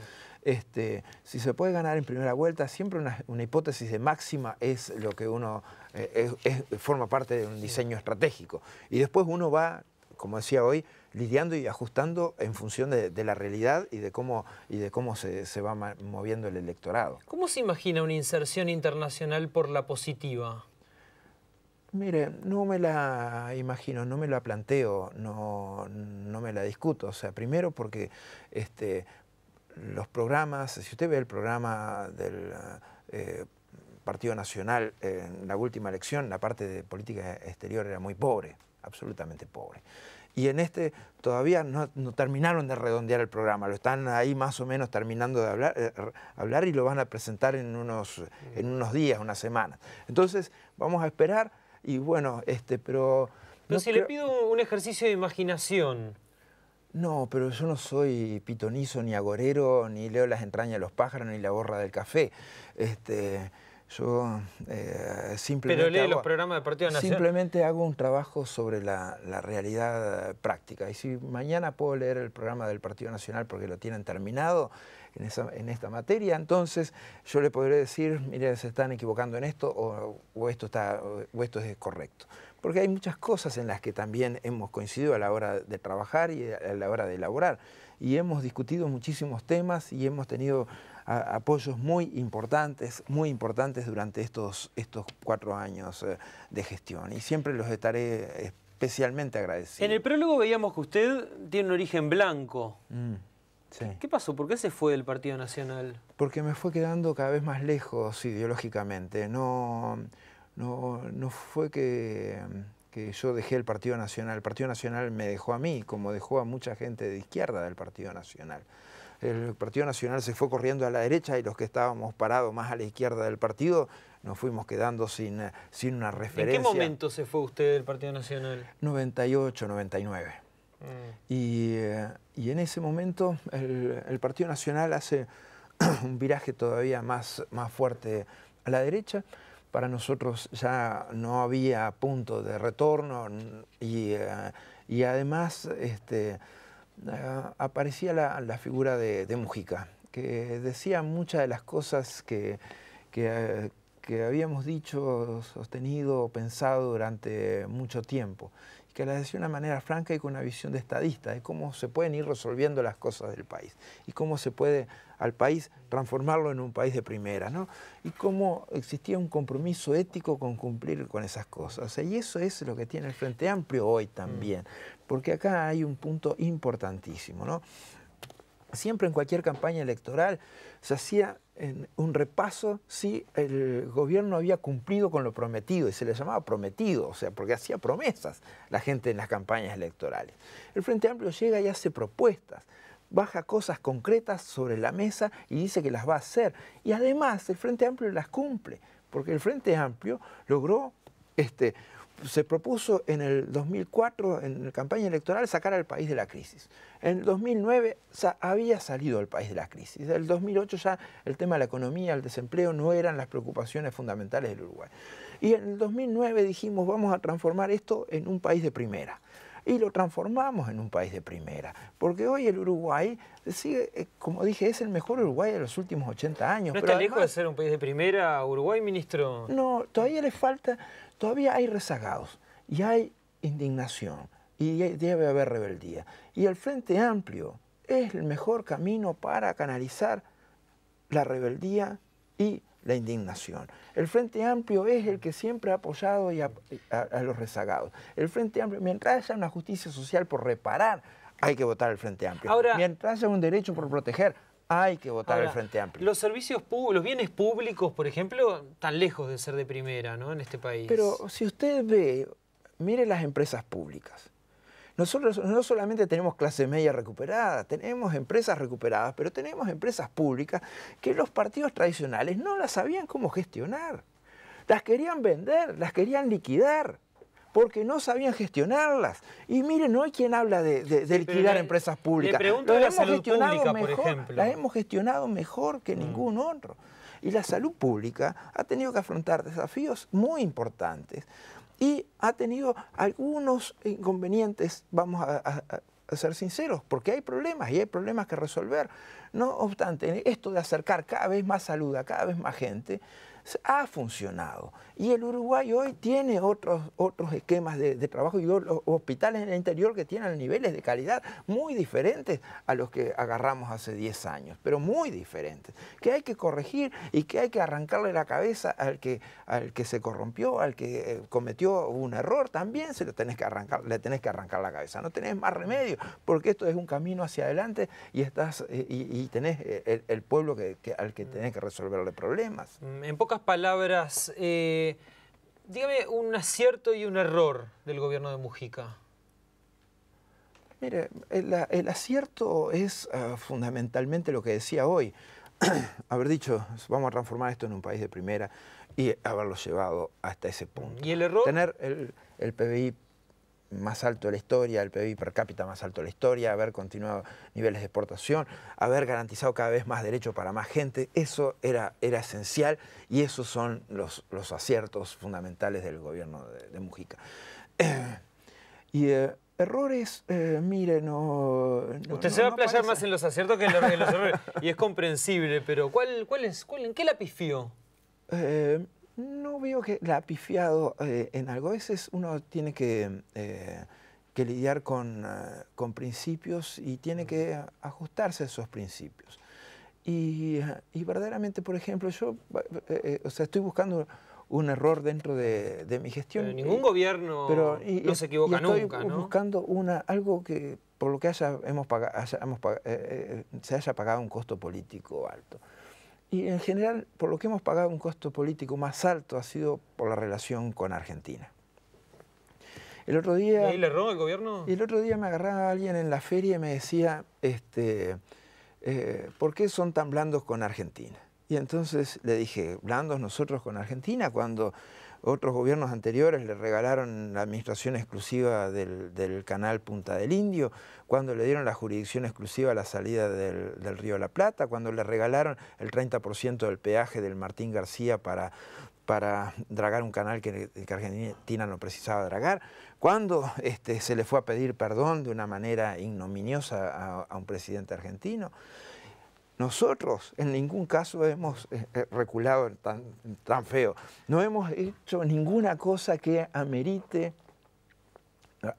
Este, si se puede ganar en primera vuelta, siempre una, hipótesis de máxima es lo que uno eh, forma parte de un diseño estratégico. Y después uno va, como decía hoy, lidiando y ajustando en función de, la realidad y de cómo, y de cómo se, se va moviendo el electorado. ¿Cómo se imagina una inserción internacional por la positiva? Mire, no me la imagino, no me la planteo, no, me la discuto. O sea, primero porque este, los programas, si usted ve el programa del eh, Partido Nacional en la última elección, la parte de política exterior era muy pobre, absolutamente pobre. Y en este todavía no, terminaron de redondear el programa, lo están ahí más o menos terminando de hablar, eh, hablar y lo van a presentar en unos, en unos días, unas semanas. Entonces, vamos a esperar y bueno, este, pero... Pero si le pido un ejercicio de imaginación. No, pero yo no soy pitonizo, ni agorero, ni leo las entrañas de los pájaros, ni la borra del café. Este, yo eh, simplemente. Pero lee los programas del Partido Nacional. Simplemente hago un trabajo sobre la, la, realidad práctica. Y si mañana puedo leer el programa del Partido Nacional porque lo tienen terminado, en, esta materia, entonces yo le podré decir, mire, se están equivocando en esto o, esto, está, esto es correcto. Porque hay muchas cosas en las que también hemos coincidido a la hora de trabajar y a la hora de elaborar. Y hemos discutido muchísimos temas y hemos tenido apoyos muy importantes, muy importantes durante estos, estos cuatro años eh, de gestión. Y siempre los estaré especialmente agradecido. En el prólogo veíamos que usted tiene un origen blanco. Mm. ¿Qué pasó? ¿Por qué se fue del Partido Nacional? Porque me fue quedando cada vez más lejos ideológicamente. No, no, fue que, yo dejé el Partido Nacional. El Partido Nacional me dejó a mí, como dejó a mucha gente de izquierda del Partido Nacional. El Partido Nacional se fue corriendo a la derecha y los que estábamos parados más a la izquierda del partido nos fuimos quedando sin, sin una referencia. ¿En qué momento se fue usted del Partido Nacional? 98, 99. Mm. Eh, y, en ese momento el, Partido Nacional hace [CLEARS THROAT] un viraje todavía más, fuerte a la derecha. Para nosotros ya no había punto de retorno eh, y, además este, eh, aparecía la, figura de, Mujica, que decía muchas de las cosas que habíamos dicho, sostenido, pensado durante mucho tiempo que las decía de una manera franca y con una visión de estadista, de cómo se pueden ir resolviendo las cosas del país y cómo se puede al país transformarlo en un país de primera, ¿no? Y cómo existía un compromiso ético con cumplir con esas cosas. y eso es lo que tiene el Frente Amplio hoy también, mm. porque acá hay un punto importantísimo, ¿no? Siempre en cualquier campaña electoral se hacía en un repaso si el gobierno había cumplido con lo prometido, y se le llamaba prometido, o sea, porque hacía promesas la gente en las campañas electorales. El Frente Amplio llega y hace propuestas, baja cosas concretas sobre la mesa y dice que las va a hacer. Y además el Frente Amplio las cumple, porque el Frente Amplio logró este, se propuso en el 2004, en la campaña electoral, sacar al país de la crisis. En el 2009 había salido el país de la crisis. En el 2008 ya el tema de la economía, el desempleo, no eran las preocupaciones fundamentales del Uruguay. Y en el 2009 dijimos, vamos a transformar esto en un país de primera. Y lo transformamos en un país de primera. Porque hoy el Uruguay sigue, eh, como dije, es el mejor Uruguay de los últimos 80 años. ¿No está Pero lejos de ser un país de primera Uruguay, ministro? No, todavía le falta... Todavía hay rezagados y hay indignación y debe haber rebeldía. Y el Frente Amplio es el mejor camino para canalizar la rebeldía y la indignación. El Frente Amplio es el que siempre ha apoyado a, los rezagados. El Frente Amplio, mientras haya una justicia social por reparar, hay que votar el Frente Amplio. Ahora, mientras haya un derecho por proteger, hay que votar el Frente Amplio. Los servicios públicos, los bienes públicos, por ejemplo, tan lejos de ser de primera, ¿no? En este país. Pero si usted ve, mire las empresas públicas. Nosotros no solamente tenemos clase media recuperada, tenemos empresas recuperadas, pero tenemos empresas públicas que los partidos tradicionales no las sabían cómo gestionar. Las querían vender, las querían liquidar porque no sabían gestionarlas. Y miren, no hay quien habla de, liquidar empresas públicas. pregunto las hemos gestionado pública, por ejemplo. La hemos gestionado mejor que mm. ningún otro. Y la salud pública ha tenido que afrontar desafíos muy importantes y ha tenido algunos inconvenientes, vamos a, ser sinceros, porque hay problemas y hay problemas que resolver. No obstante, esto de acercar cada vez más salud a cada vez más gente, ha funcionado. Y el Uruguay hoy tiene otros, otros esquemas de, trabajo y los hospitales en el interior que tienen niveles de calidad muy diferentes a los que agarramos hace 10 años, pero muy diferentes, que hay que corregir y que hay que arrancarle la cabeza al que, al que se corrompió, al que eh, cometió un error, también se lo tenés que arrancar, le tenés que arrancar la cabeza, no tenés más remedio, porque esto es un camino hacia adelante y, estás, eh, y, tenés eh, el, pueblo que, al que tenés que resolverle problemas. Mm, en pocas palabras, eh, dígame un acierto y un error del gobierno de Mujica. Mire, el, acierto es ah, fundamentalmente lo que decía hoy. [CLEARS THROAT] haber dicho, vamos a transformar esto en un país de primera y haberlo llevado hasta ese punto. ¿Y el error? Tener el, el PBI más alto de la historia, el PIB per cápita más alto de la historia, haber continuado niveles de exportación, haber garantizado cada vez más derechos para más gente, eso era, era esencial y esos son los, los aciertos fundamentales del gobierno de, Mujica. Eh, y eh, errores, eh, mire, no, Usted se va a playar más en los aciertos que en los, errores, y es comprensible, pero ¿cuál, cuál es, cuál, ¿en qué la pifió? No veo que la ha pifiado eh, en algo. A veces uno tiene que, eh, lidiar eh, con, principios y tiene que ajustarse a esos principios. Y, verdaderamente, por ejemplo, yo estoy buscando un error dentro de, mi gestión. Pero ningún gobierno no se equivoca nunca, ¿no? buscando una, algo que por lo que hemos pagado, se haya pagado un costo político alto. Y en general, por lo que hemos pagado un costo político más alto ha sido por la relación con Argentina. El otro día... le el gobierno? el otro día me agarraba alguien en la feria y me decía, este, eh, ¿por qué son tan blandos con Argentina? Y entonces le dije, blandos nosotros con Argentina cuando otros gobiernos anteriores le regalaron la administración exclusiva del, canal Punta del Indio, cuando le dieron la jurisdicción exclusiva a la salida del, río La Plata, cuando le regalaron el 30% del peaje del Martín García para, dragar un canal que, Argentina no precisaba dragar, cuando este, se le fue a pedir perdón de una manera ignominiosa a un presidente argentino. Nosotros en ningún caso hemos eh, eh, reculado tan, tan feo. No hemos hecho ninguna cosa que amerite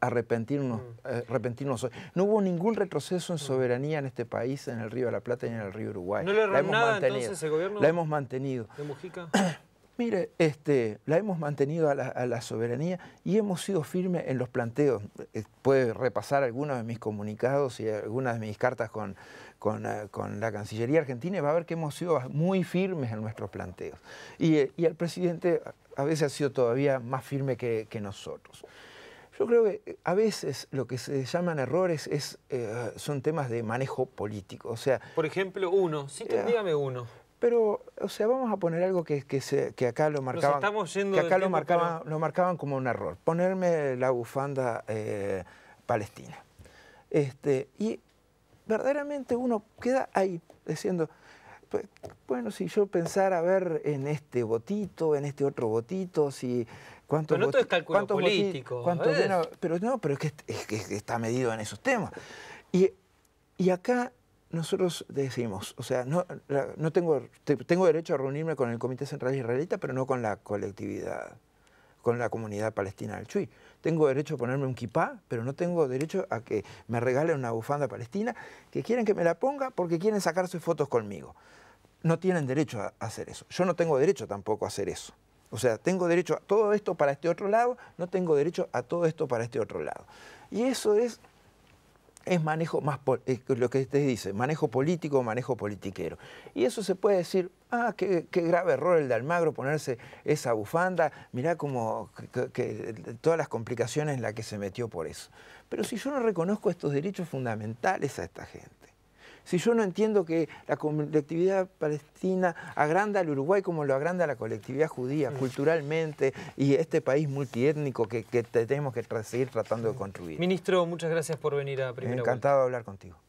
arrepentirnos, mm. eh, arrepentirnos No hubo ningún retroceso en mm. soberanía en este país, en el Río de la Plata y en el Río Uruguay. ¿No le la hemos nada, mantenido. Entonces, gobierno la hemos mantenido. ¿De Mujica? [CLEARS THROAT] Mire, este, la hemos mantenido a la, a la, soberanía y hemos sido firmes en los planteos. Puede repasar algunos de mis comunicados y algunas de mis cartas con, con, la Cancillería Argentina va a ver que hemos sido muy firmes en nuestros planteos. Y, el presidente a veces ha sido todavía más firme que, nosotros. Yo creo que eh, a veces lo que se llaman errores es, eh, son temas de manejo político. O sea, Por ejemplo, uno. Sí, eh, dígame uno. Pero, o sea, vamos a poner algo que, que, se, acá lo marcaban. que acá lo marcaban, lo marcaban como un error. Ponerme la bufanda palestina. Este, y verdaderamente uno queda ahí diciendo, pues, bueno, si yo pensara a ver en este botito, en este otro botito, si cuánto pero es político, pero no, pero es que, está medido en esos temas. Y, y acá nosotros decimos, o sea, no, no tengo, tengo derecho a reunirme con el Comité Central Israelita, pero no con la colectividad con la comunidad palestina del Chuy. Tengo derecho a ponerme un kipá, pero no tengo derecho a que me regalen una bufanda palestina, que quieren que me la ponga porque quieren sacar sus fotos conmigo. No tienen derecho a hacer eso. Yo no tengo derecho tampoco a hacer eso. O sea, tengo derecho a todo esto para este otro lado, no tengo derecho a todo esto para este otro lado. Y eso es es manejo más, eh, lo que usted dice, manejo político, manejo politiquero. Y eso se puede decir, ah, qué, grave error el de Almagro ponerse esa bufanda, mirá como que, todas las complicaciones en las que se metió por eso. Pero si yo no reconozco estos derechos fundamentales a esta gente, si yo no entiendo que la colectividad palestina agranda al Uruguay como lo agranda la colectividad judía culturalmente y este país multiétnico que, tenemos que seguir tratando de construir. Ministro, muchas gracias por venir a Primera Encantado de hablar contigo.